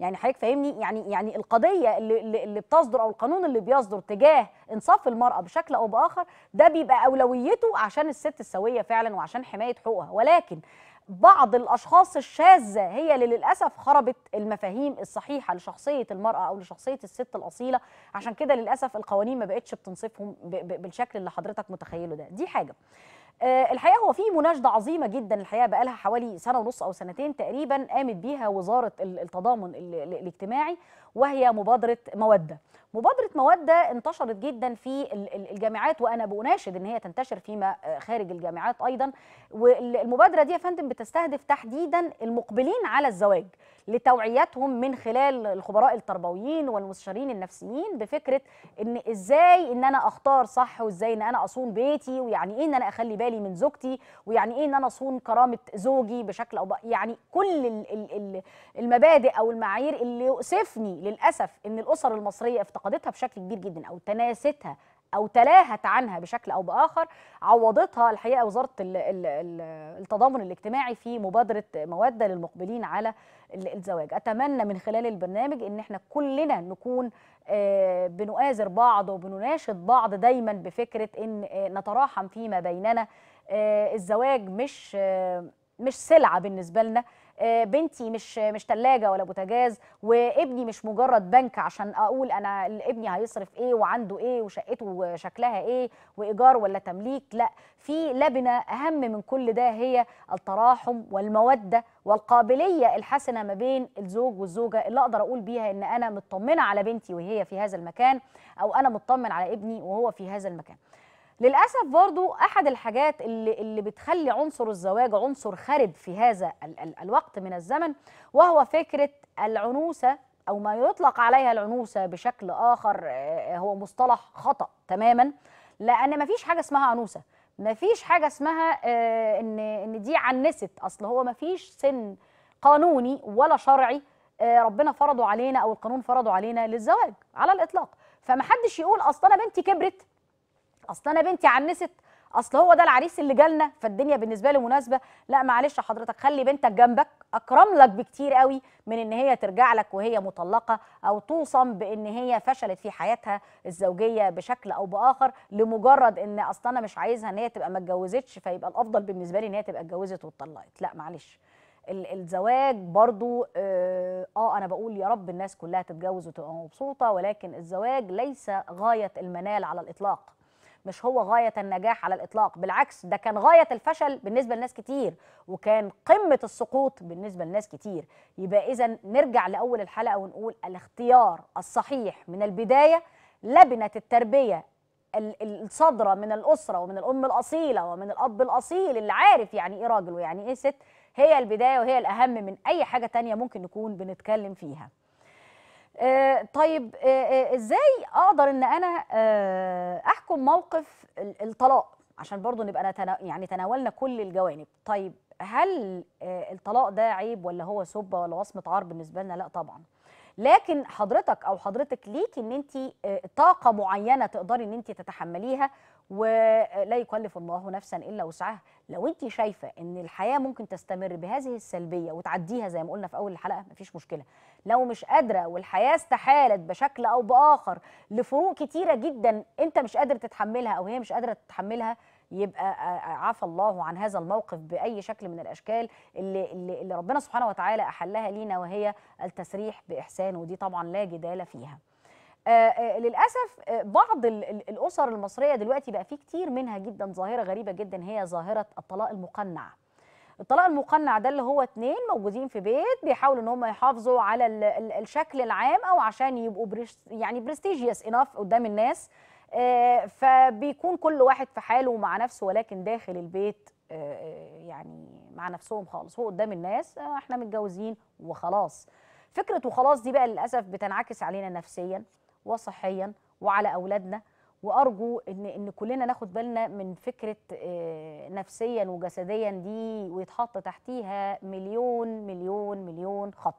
يعني حضرتك فاهمني يعني يعني القضيه اللي اللي بتصدر او القانون اللي بيصدر تجاه انصاف المراه بشكل او باخر ده بيبقى اولويته عشان الست السويه فعلا وعشان حمايه حقوقها ولكن بعض الاشخاص الشاذه هي اللي للاسف خربت المفاهيم الصحيحه لشخصيه المراه او لشخصيه الست الاصيله عشان كده للاسف القوانين ما بقتش بتنصفهم بالشكل اللي حضرتك متخيله ده دي حاجه آه، الحقيقه هو في مناشده عظيمه جدا الحقيقه بقى لها حوالي سنه ونص او سنتين تقريبا قامت بيها وزاره التضامن الاجتماعي وهي مبادره موده مبادره موده انتشرت جدا في الجامعات وانا بناشد ان هي تنتشر فيما آه، خارج الجامعات ايضا والمبادره دي يا فندم بتستهدف تحديدا المقبلين على الزواج لتوعيتهم من خلال الخبراء التربويين والمستشارين النفسيين بفكره ان ازاي ان انا اختار صح وازاي ان انا اصون بيتي ويعني ايه ان انا اخلي بالي من زوجتي ويعني ايه ان انا اصون كرامه زوجي بشكل او يعني كل المبادئ او المعايير اللي يؤسفني للاسف ان الاسر المصريه افتقدتها بشكل كبير جدا او تناستها او تلاهت عنها بشكل او باخر عوضتها الحقيقه وزاره التضامن الاجتماعي في مبادره موده للمقبلين على الزواج اتمنى من خلال البرنامج ان احنا كلنا نكون آه، بنؤازر بعض وبنناشد بعض دايما بفكره ان آه، نتراحم فيما بيننا آه، الزواج مش مش سلعه بالنسبه لنا آه، بنتي مش مش ثلاجه ولا بوتاجاز وابني مش مجرد بنك عشان اقول انا ابني هيصرف ايه وعنده ايه وشقته شكلها ايه وايجار ولا تمليك لا في لبنه اهم من كل ده هي التراحم والموده والقابليه الحسنه ما بين الزوج والزوجه اللي اقدر اقول بيها ان انا مطمنه على بنتي وهي في هذا المكان او انا مطمن على ابني وهو في هذا المكان للاسف برضو احد الحاجات اللي اللي بتخلي عنصر الزواج عنصر خرب في هذا ال ال الوقت من الزمن وهو فكره العنوسه او ما يطلق عليها العنوسه بشكل اخر آه، هو مصطلح خطا تماما لان ما فيش حاجه اسمها عنوسه ما فيش حاجه اسمها آه، ان ان دي عنست اصل هو ما فيش سن قانوني ولا شرعي آه، ربنا فرضه علينا او القانون فرضه علينا للزواج على الاطلاق فمحدش يقول اصل انا بنتي كبرت اصل انا بنتي عنست اصل هو ده العريس اللي جالنا فالدنيا بالنسبه له مناسبه لا معلش حضرتك خلي بنتك جنبك اكرم لك بكتير قوي من ان هي ترجع لك وهي مطلقه او توصم بان هي فشلت في حياتها الزوجيه بشكل او باخر لمجرد ان اصل انا مش عايزها ان هي تبقى ما اتجوزتش فيبقى الافضل بالنسبه لي ان هي تبقى اتجوزت واتطلقت لا معلش الزواج برضو آه, اه انا بقول يا رب الناس كلها تتجوز وتبقى مبسوطه ولكن الزواج ليس غايه المنال على الاطلاق مش هو غايه النجاح على الاطلاق بالعكس ده كان غايه الفشل بالنسبه لناس كتير وكان قمه السقوط بالنسبه لناس كتير يبقى اذا نرجع لاول الحلقه ونقول الاختيار الصحيح من البدايه لبنة التربيه الصدرة من الأسرة ومن الأم الأصيلة ومن الأب الأصيل اللي عارف يعني إيه راجل ويعني إيه ست هي البداية وهي الأهم من أي حاجة تانية ممكن نكون بنتكلم فيها آه، طيب آه، آه، ازاي اقدر ان انا احكم موقف الطلاق عشان برضو نبقى يعني تناولنا كل الجوانب طيب هل الطلاق ده عيب ولا هو سبه ولا وصمه عار بالنسبه لنا لا طبعا لكن حضرتك او حضرتك ليك ان انت طاقه معينه تقدري ان انت تتحمليها ولا يكلف الله نفسا الا وسعها لو انت شايفه ان الحياه ممكن تستمر بهذه السلبيه وتعديها زي ما قلنا في اول الحلقه مفيش مشكله لو مش قادره والحياه استحالت بشكل او باخر لفروق كتيره جدا انت مش قادر تتحملها او هي مش قادره تتحملها يبقى آه، آه، عفى الله عن هذا الموقف باي شكل من الاشكال اللي اللي ربنا سبحانه وتعالى احلها لينا وهي التسريح باحسان ودي طبعا لا جدال فيها آه، آه، للاسف آه، بعض الاسر المصريه دلوقتي بقى في كتير منها جدا ظاهره غريبه جدا هي ظاهره الطلاق المقنع الطلاق المقنع ده اللي هو اتنين موجودين في بيت بيحاولوا ان هم يحافظوا على الشكل العام او عشان يبقوا يعني برستيجيوس اناف قدام الناس فبيكون كل واحد في حاله مع نفسه ولكن داخل البيت يعني مع نفسهم خالص هو قدام الناس احنا متجوزين وخلاص فكره وخلاص دي بقى للاسف بتنعكس علينا نفسيا وصحيا وعلى اولادنا وارجو ان ان كلنا ناخد بالنا من فكره آه، نفسيا وجسديا دي ويتحط تحتيها مليون مليون مليون خط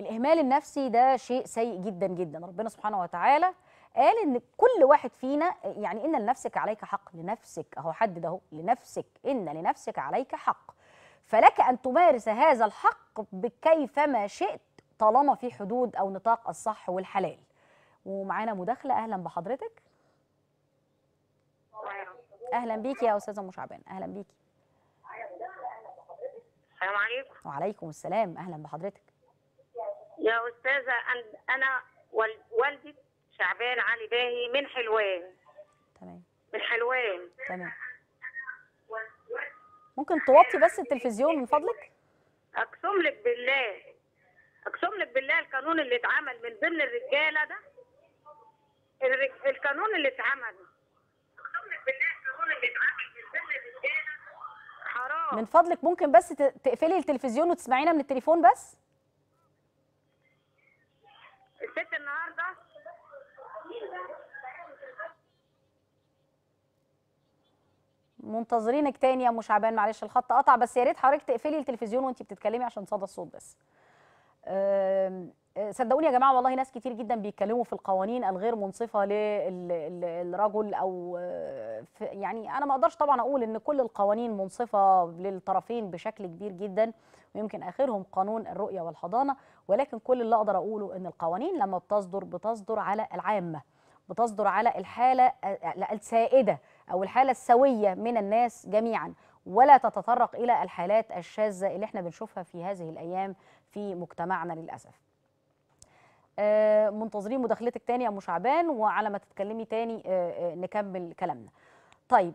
الاهمال النفسي ده شيء سيء جدا جدا ربنا سبحانه وتعالى قال ان كل واحد فينا يعني ان لنفسك عليك حق لنفسك اهو حدد اهو لنفسك ان لنفسك عليك حق فلك ان تمارس هذا الحق بكيفما شئت طالما في حدود او نطاق الصح والحلال ومعانا مداخله اهلا بحضرتك اهلا بيكي يا استاذه مشعبان اهلا بيكي السلام عليكم وعليكم السلام اهلا بحضرتك يا استاذه انا والدة شعبان علي باهي من حلوان تمام من حلوان تمام ممكن توطي بس التلفزيون من فضلك اقسم لك بالله اقسم لك بالله القانون اللي اتعمل من ضمن الرجاله ده القانون اللي اتعمل اقسم لك بالله القانون اللي اتعمل من ضمن الرجاله حرام من فضلك ممكن بس تقفلي التلفزيون وتسمعينا من التليفون بس الست النهارده منتظرينك تاني يا ام شعبان معلش الخط قطع بس يا ريت حضرتك تقفلي التلفزيون وانت بتتكلمي عشان صدى الصوت بس آه، صدقوني يا جماعه والله ناس كتير جدا بيتكلموا في القوانين الغير منصفه للرجل او آه، يعني انا ما اقدرش طبعا اقول ان كل القوانين منصفه للطرفين بشكل كبير جدا ويمكن اخرهم قانون الرؤيه والحضانه ولكن كل اللي اقدر اقوله ان القوانين لما بتصدر بتصدر على العامه بتصدر على الحاله آه، السائده او الحاله السويه من الناس جميعا ولا تتطرق الى الحالات الشاذه اللي احنا بنشوفها في هذه الايام في مجتمعنا للأسف آه، منتظرين مداخلتك تاني يا ام شعبان وعلى ما تتكلمي تاني آه، آه، نكمل كلامنا طيب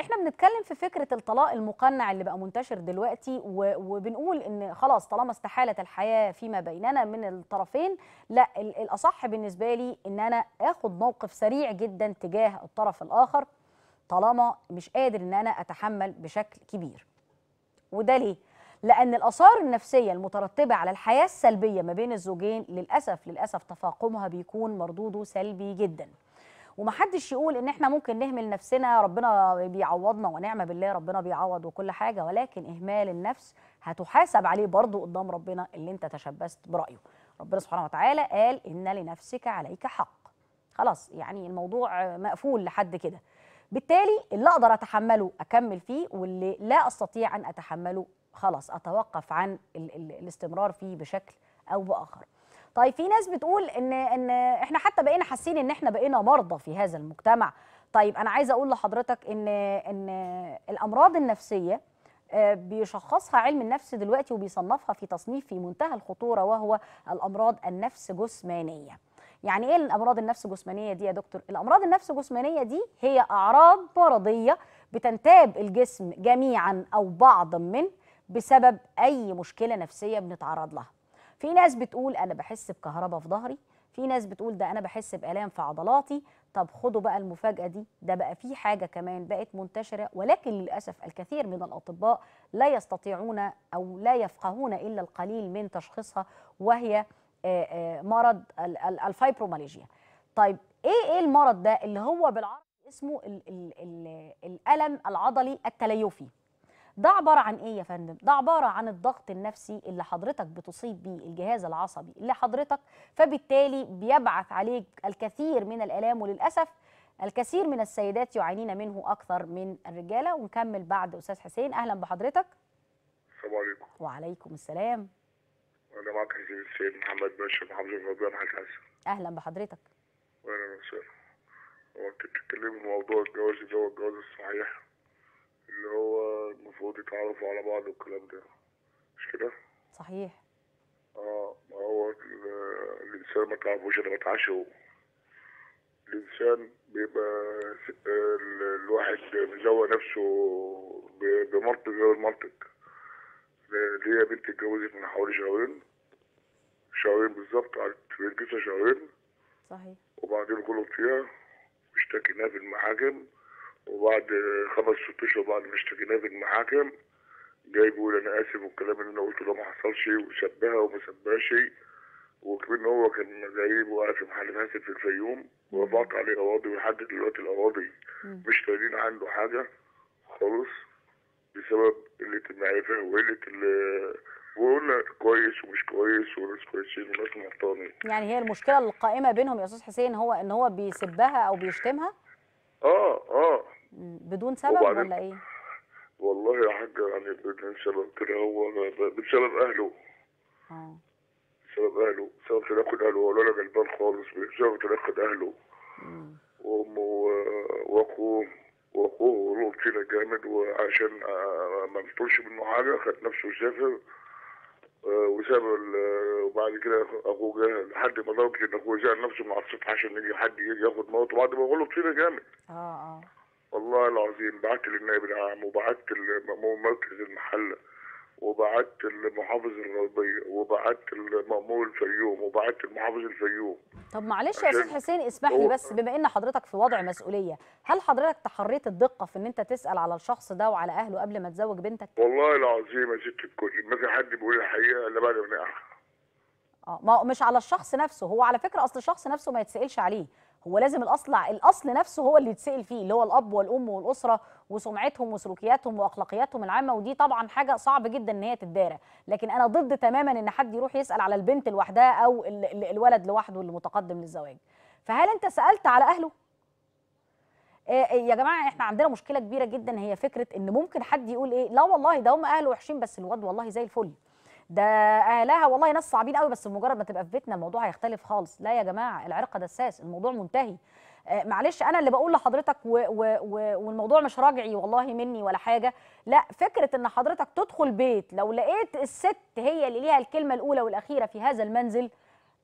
احنا بنتكلم في فكره الطلاق المقنع اللي بقى منتشر دلوقتي وبنقول ان خلاص طالما استحالت الحياه فيما بيننا من الطرفين لا الاصح بالنسبه لي ان انا اخد موقف سريع جدا تجاه الطرف الاخر طالما مش قادر ان انا اتحمل بشكل كبير وده ليه لأن الآثار النفسية المترتبة على الحياة السلبية ما بين الزوجين للأسف للأسف تفاقمها بيكون مردوده سلبي جدا ومحدش يقول ان احنا ممكن نهمل نفسنا ربنا بيعوضنا ونعمه بالله ربنا بيعوض وكل حاجه ولكن اهمال النفس هتحاسب عليه برضه قدام ربنا اللي انت تشبثت برايه ربنا سبحانه وتعالى قال ان لنفسك عليك حق خلاص يعني الموضوع مقفول لحد كده بالتالي اللي اقدر اتحمله اكمل فيه واللي لا استطيع ان اتحمله خلاص اتوقف عن ال ال الاستمرار فيه بشكل او باخر طيب في ناس بتقول ان ان احنا حتى بقينا حاسين ان احنا بقينا مرضى في هذا المجتمع طيب انا عايزه اقول لحضرتك ان ان الامراض النفسيه آه، بيشخصها علم النفس دلوقتي وبيصنفها في تصنيف في منتهى الخطوره وهو الامراض النفس جسمانيه يعني ايه الامراض النفس جسمانيه دي يا دكتور الامراض النفس جسمانيه دي هي اعراض مرضيه بتنتاب الجسم جميعا او بعضا من بسبب اي مشكله نفسيه بنتعرض لها في ناس بتقول انا بحس بكهرباء في ظهري في ناس بتقول ده انا بحس بالام في عضلاتي طب خدوا بقى المفاجاه دي ده بقى في حاجه كمان بقت منتشره ولكن للاسف الكثير من الاطباء لا يستطيعون او لا يفقهون الا القليل من تشخيصها وهي آه، آه، مرض الفايبروماليجيا طيب ايه ايه المرض ده اللي هو بالعربي اسمه ال ال الالم العضلي التليفي ده عباره عن ايه يا فندم ده عباره عن الضغط النفسي اللي حضرتك بتصيب بيه الجهاز العصبي اللي حضرتك فبالتالي بيبعث عليك الكثير من الالام وللاسف الكثير من السيدات يعانين منه اكثر من الرجاله ونكمل بعد استاذ حسين اهلا بحضرتك السلام عليكم وعليكم السلام انا معك حسين السيد محمد باشا محافظ الغربيه حسن اهلا بحضرتك اهلا وسهلا هو كنت بتتكلمي في موضوع الجواز اللي هو الجواز الصحيح اللي هو المفروض يتعرفوا على بعض والكلام ده مش كده؟ صحيح اه ما هو الانسان ما تعرفوش انا بتعشى الانسان بيبقى الواحد مزوق نفسه بمنطق غير المنطق ليا بنت اتجوزت من حوالي شهرين شهرين بالظبط قعدت في شهرين صحيح وبعدين غلط فيها واشتكيناها في المحاكم وبعد خمس ست اشهر بعد ما اشتكيناه في المحاكم جاي بيقول انا اسف والكلام اللي انا قلته ده ما حصلش وسبها وما سبهاش وكمان ان هو كان غريب وقع في محل فاسد في الفيوم ورفعت عليه قواضي ولحد دلوقتي القواضي مش شايلين عنده حاجه خالص بسبب قله المعرفه وقله وقلنا كويس ومش كويس وناس كويسين وناس محترمين يعني هي المشكله القائمه بينهم يا استاذ حسين هو ان هو بيسبها او بيشتمها اه اه بدون سبب ولا ايه؟ والله يا حاجة يعني بدون سبب كده هو بسبب أهله اه بسبب أهله بسبب تناقض أهله ولا أنا غلبان خالص بسبب تناقض أهله وأمه وأخوه وأخوه وروح كده جامد وعشان آه، آه، ما نطلش منه حاجة خد نفسه وسافر آه، وساب وبعد كده اخوه جه لحد ما ضربت ان اخوه زعل نفسه مع الصبح السطح عشان يجي حد ياخد موته بعد ما بقول له كتير جامد اه اه والله العظيم بعت للنائب العام وبعت مركز المحله وبعت المحافظ الغربية وبعت المأمور الفيوم وبعت المحافظ الفيوم طب معلش يا أستاذ حسين اسمح لي بس بما إن حضرتك في وضع مسؤولية هل حضرتك تحريت الدقة في إن أنت تسأل على الشخص ده وعلى أهله قبل ما تزوج بنتك؟ والله العظيم يا ست الكل ما في حد بيقول الحقيقة إلا بعد ما اه ما مش على الشخص نفسه هو على فكرة أصل الشخص نفسه ما يتسألش عليه هو لازم الاصل الاصل نفسه هو اللي يتسال فيه اللي هو الاب والام والاسره وسمعتهم وسلوكياتهم واخلاقياتهم العامه ودي طبعا حاجه صعب جدا ان هي تتدارى لكن انا ضد تماما ان حد يروح يسال على البنت لوحدها او الولد لوحده اللي متقدم للزواج فهل انت سالت على اهله آه، آه، يا جماعه احنا عندنا مشكله كبيره جدا هي فكره ان ممكن حد يقول ايه لا والله ده هم اهله وحشين بس الواد والله زي الفل ده اهلها والله ناس صعبين قوي بس مجرد ما تبقى في بيتنا الموضوع هيختلف خالص لا يا جماعه العرق دساس الموضوع منتهي آه، معلش انا اللي بقول لحضرتك و و و والموضوع مش راجعي والله مني ولا حاجه لا فكره ان حضرتك تدخل بيت لو لقيت الست هي اللي ليها الكلمه الاولى والاخيره في هذا المنزل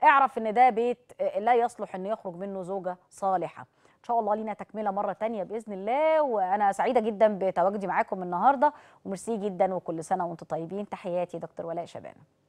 اعرف ان ده بيت آه، لا يصلح ان يخرج منه زوجه صالحه ان شاء الله لينا تكمله مره تانية باذن الله وانا سعيده جدا بتواجدي معاكم النهارده وميرسي جدا وكل سنه وانتم طيبين تحياتي دكتور ولاء شبانه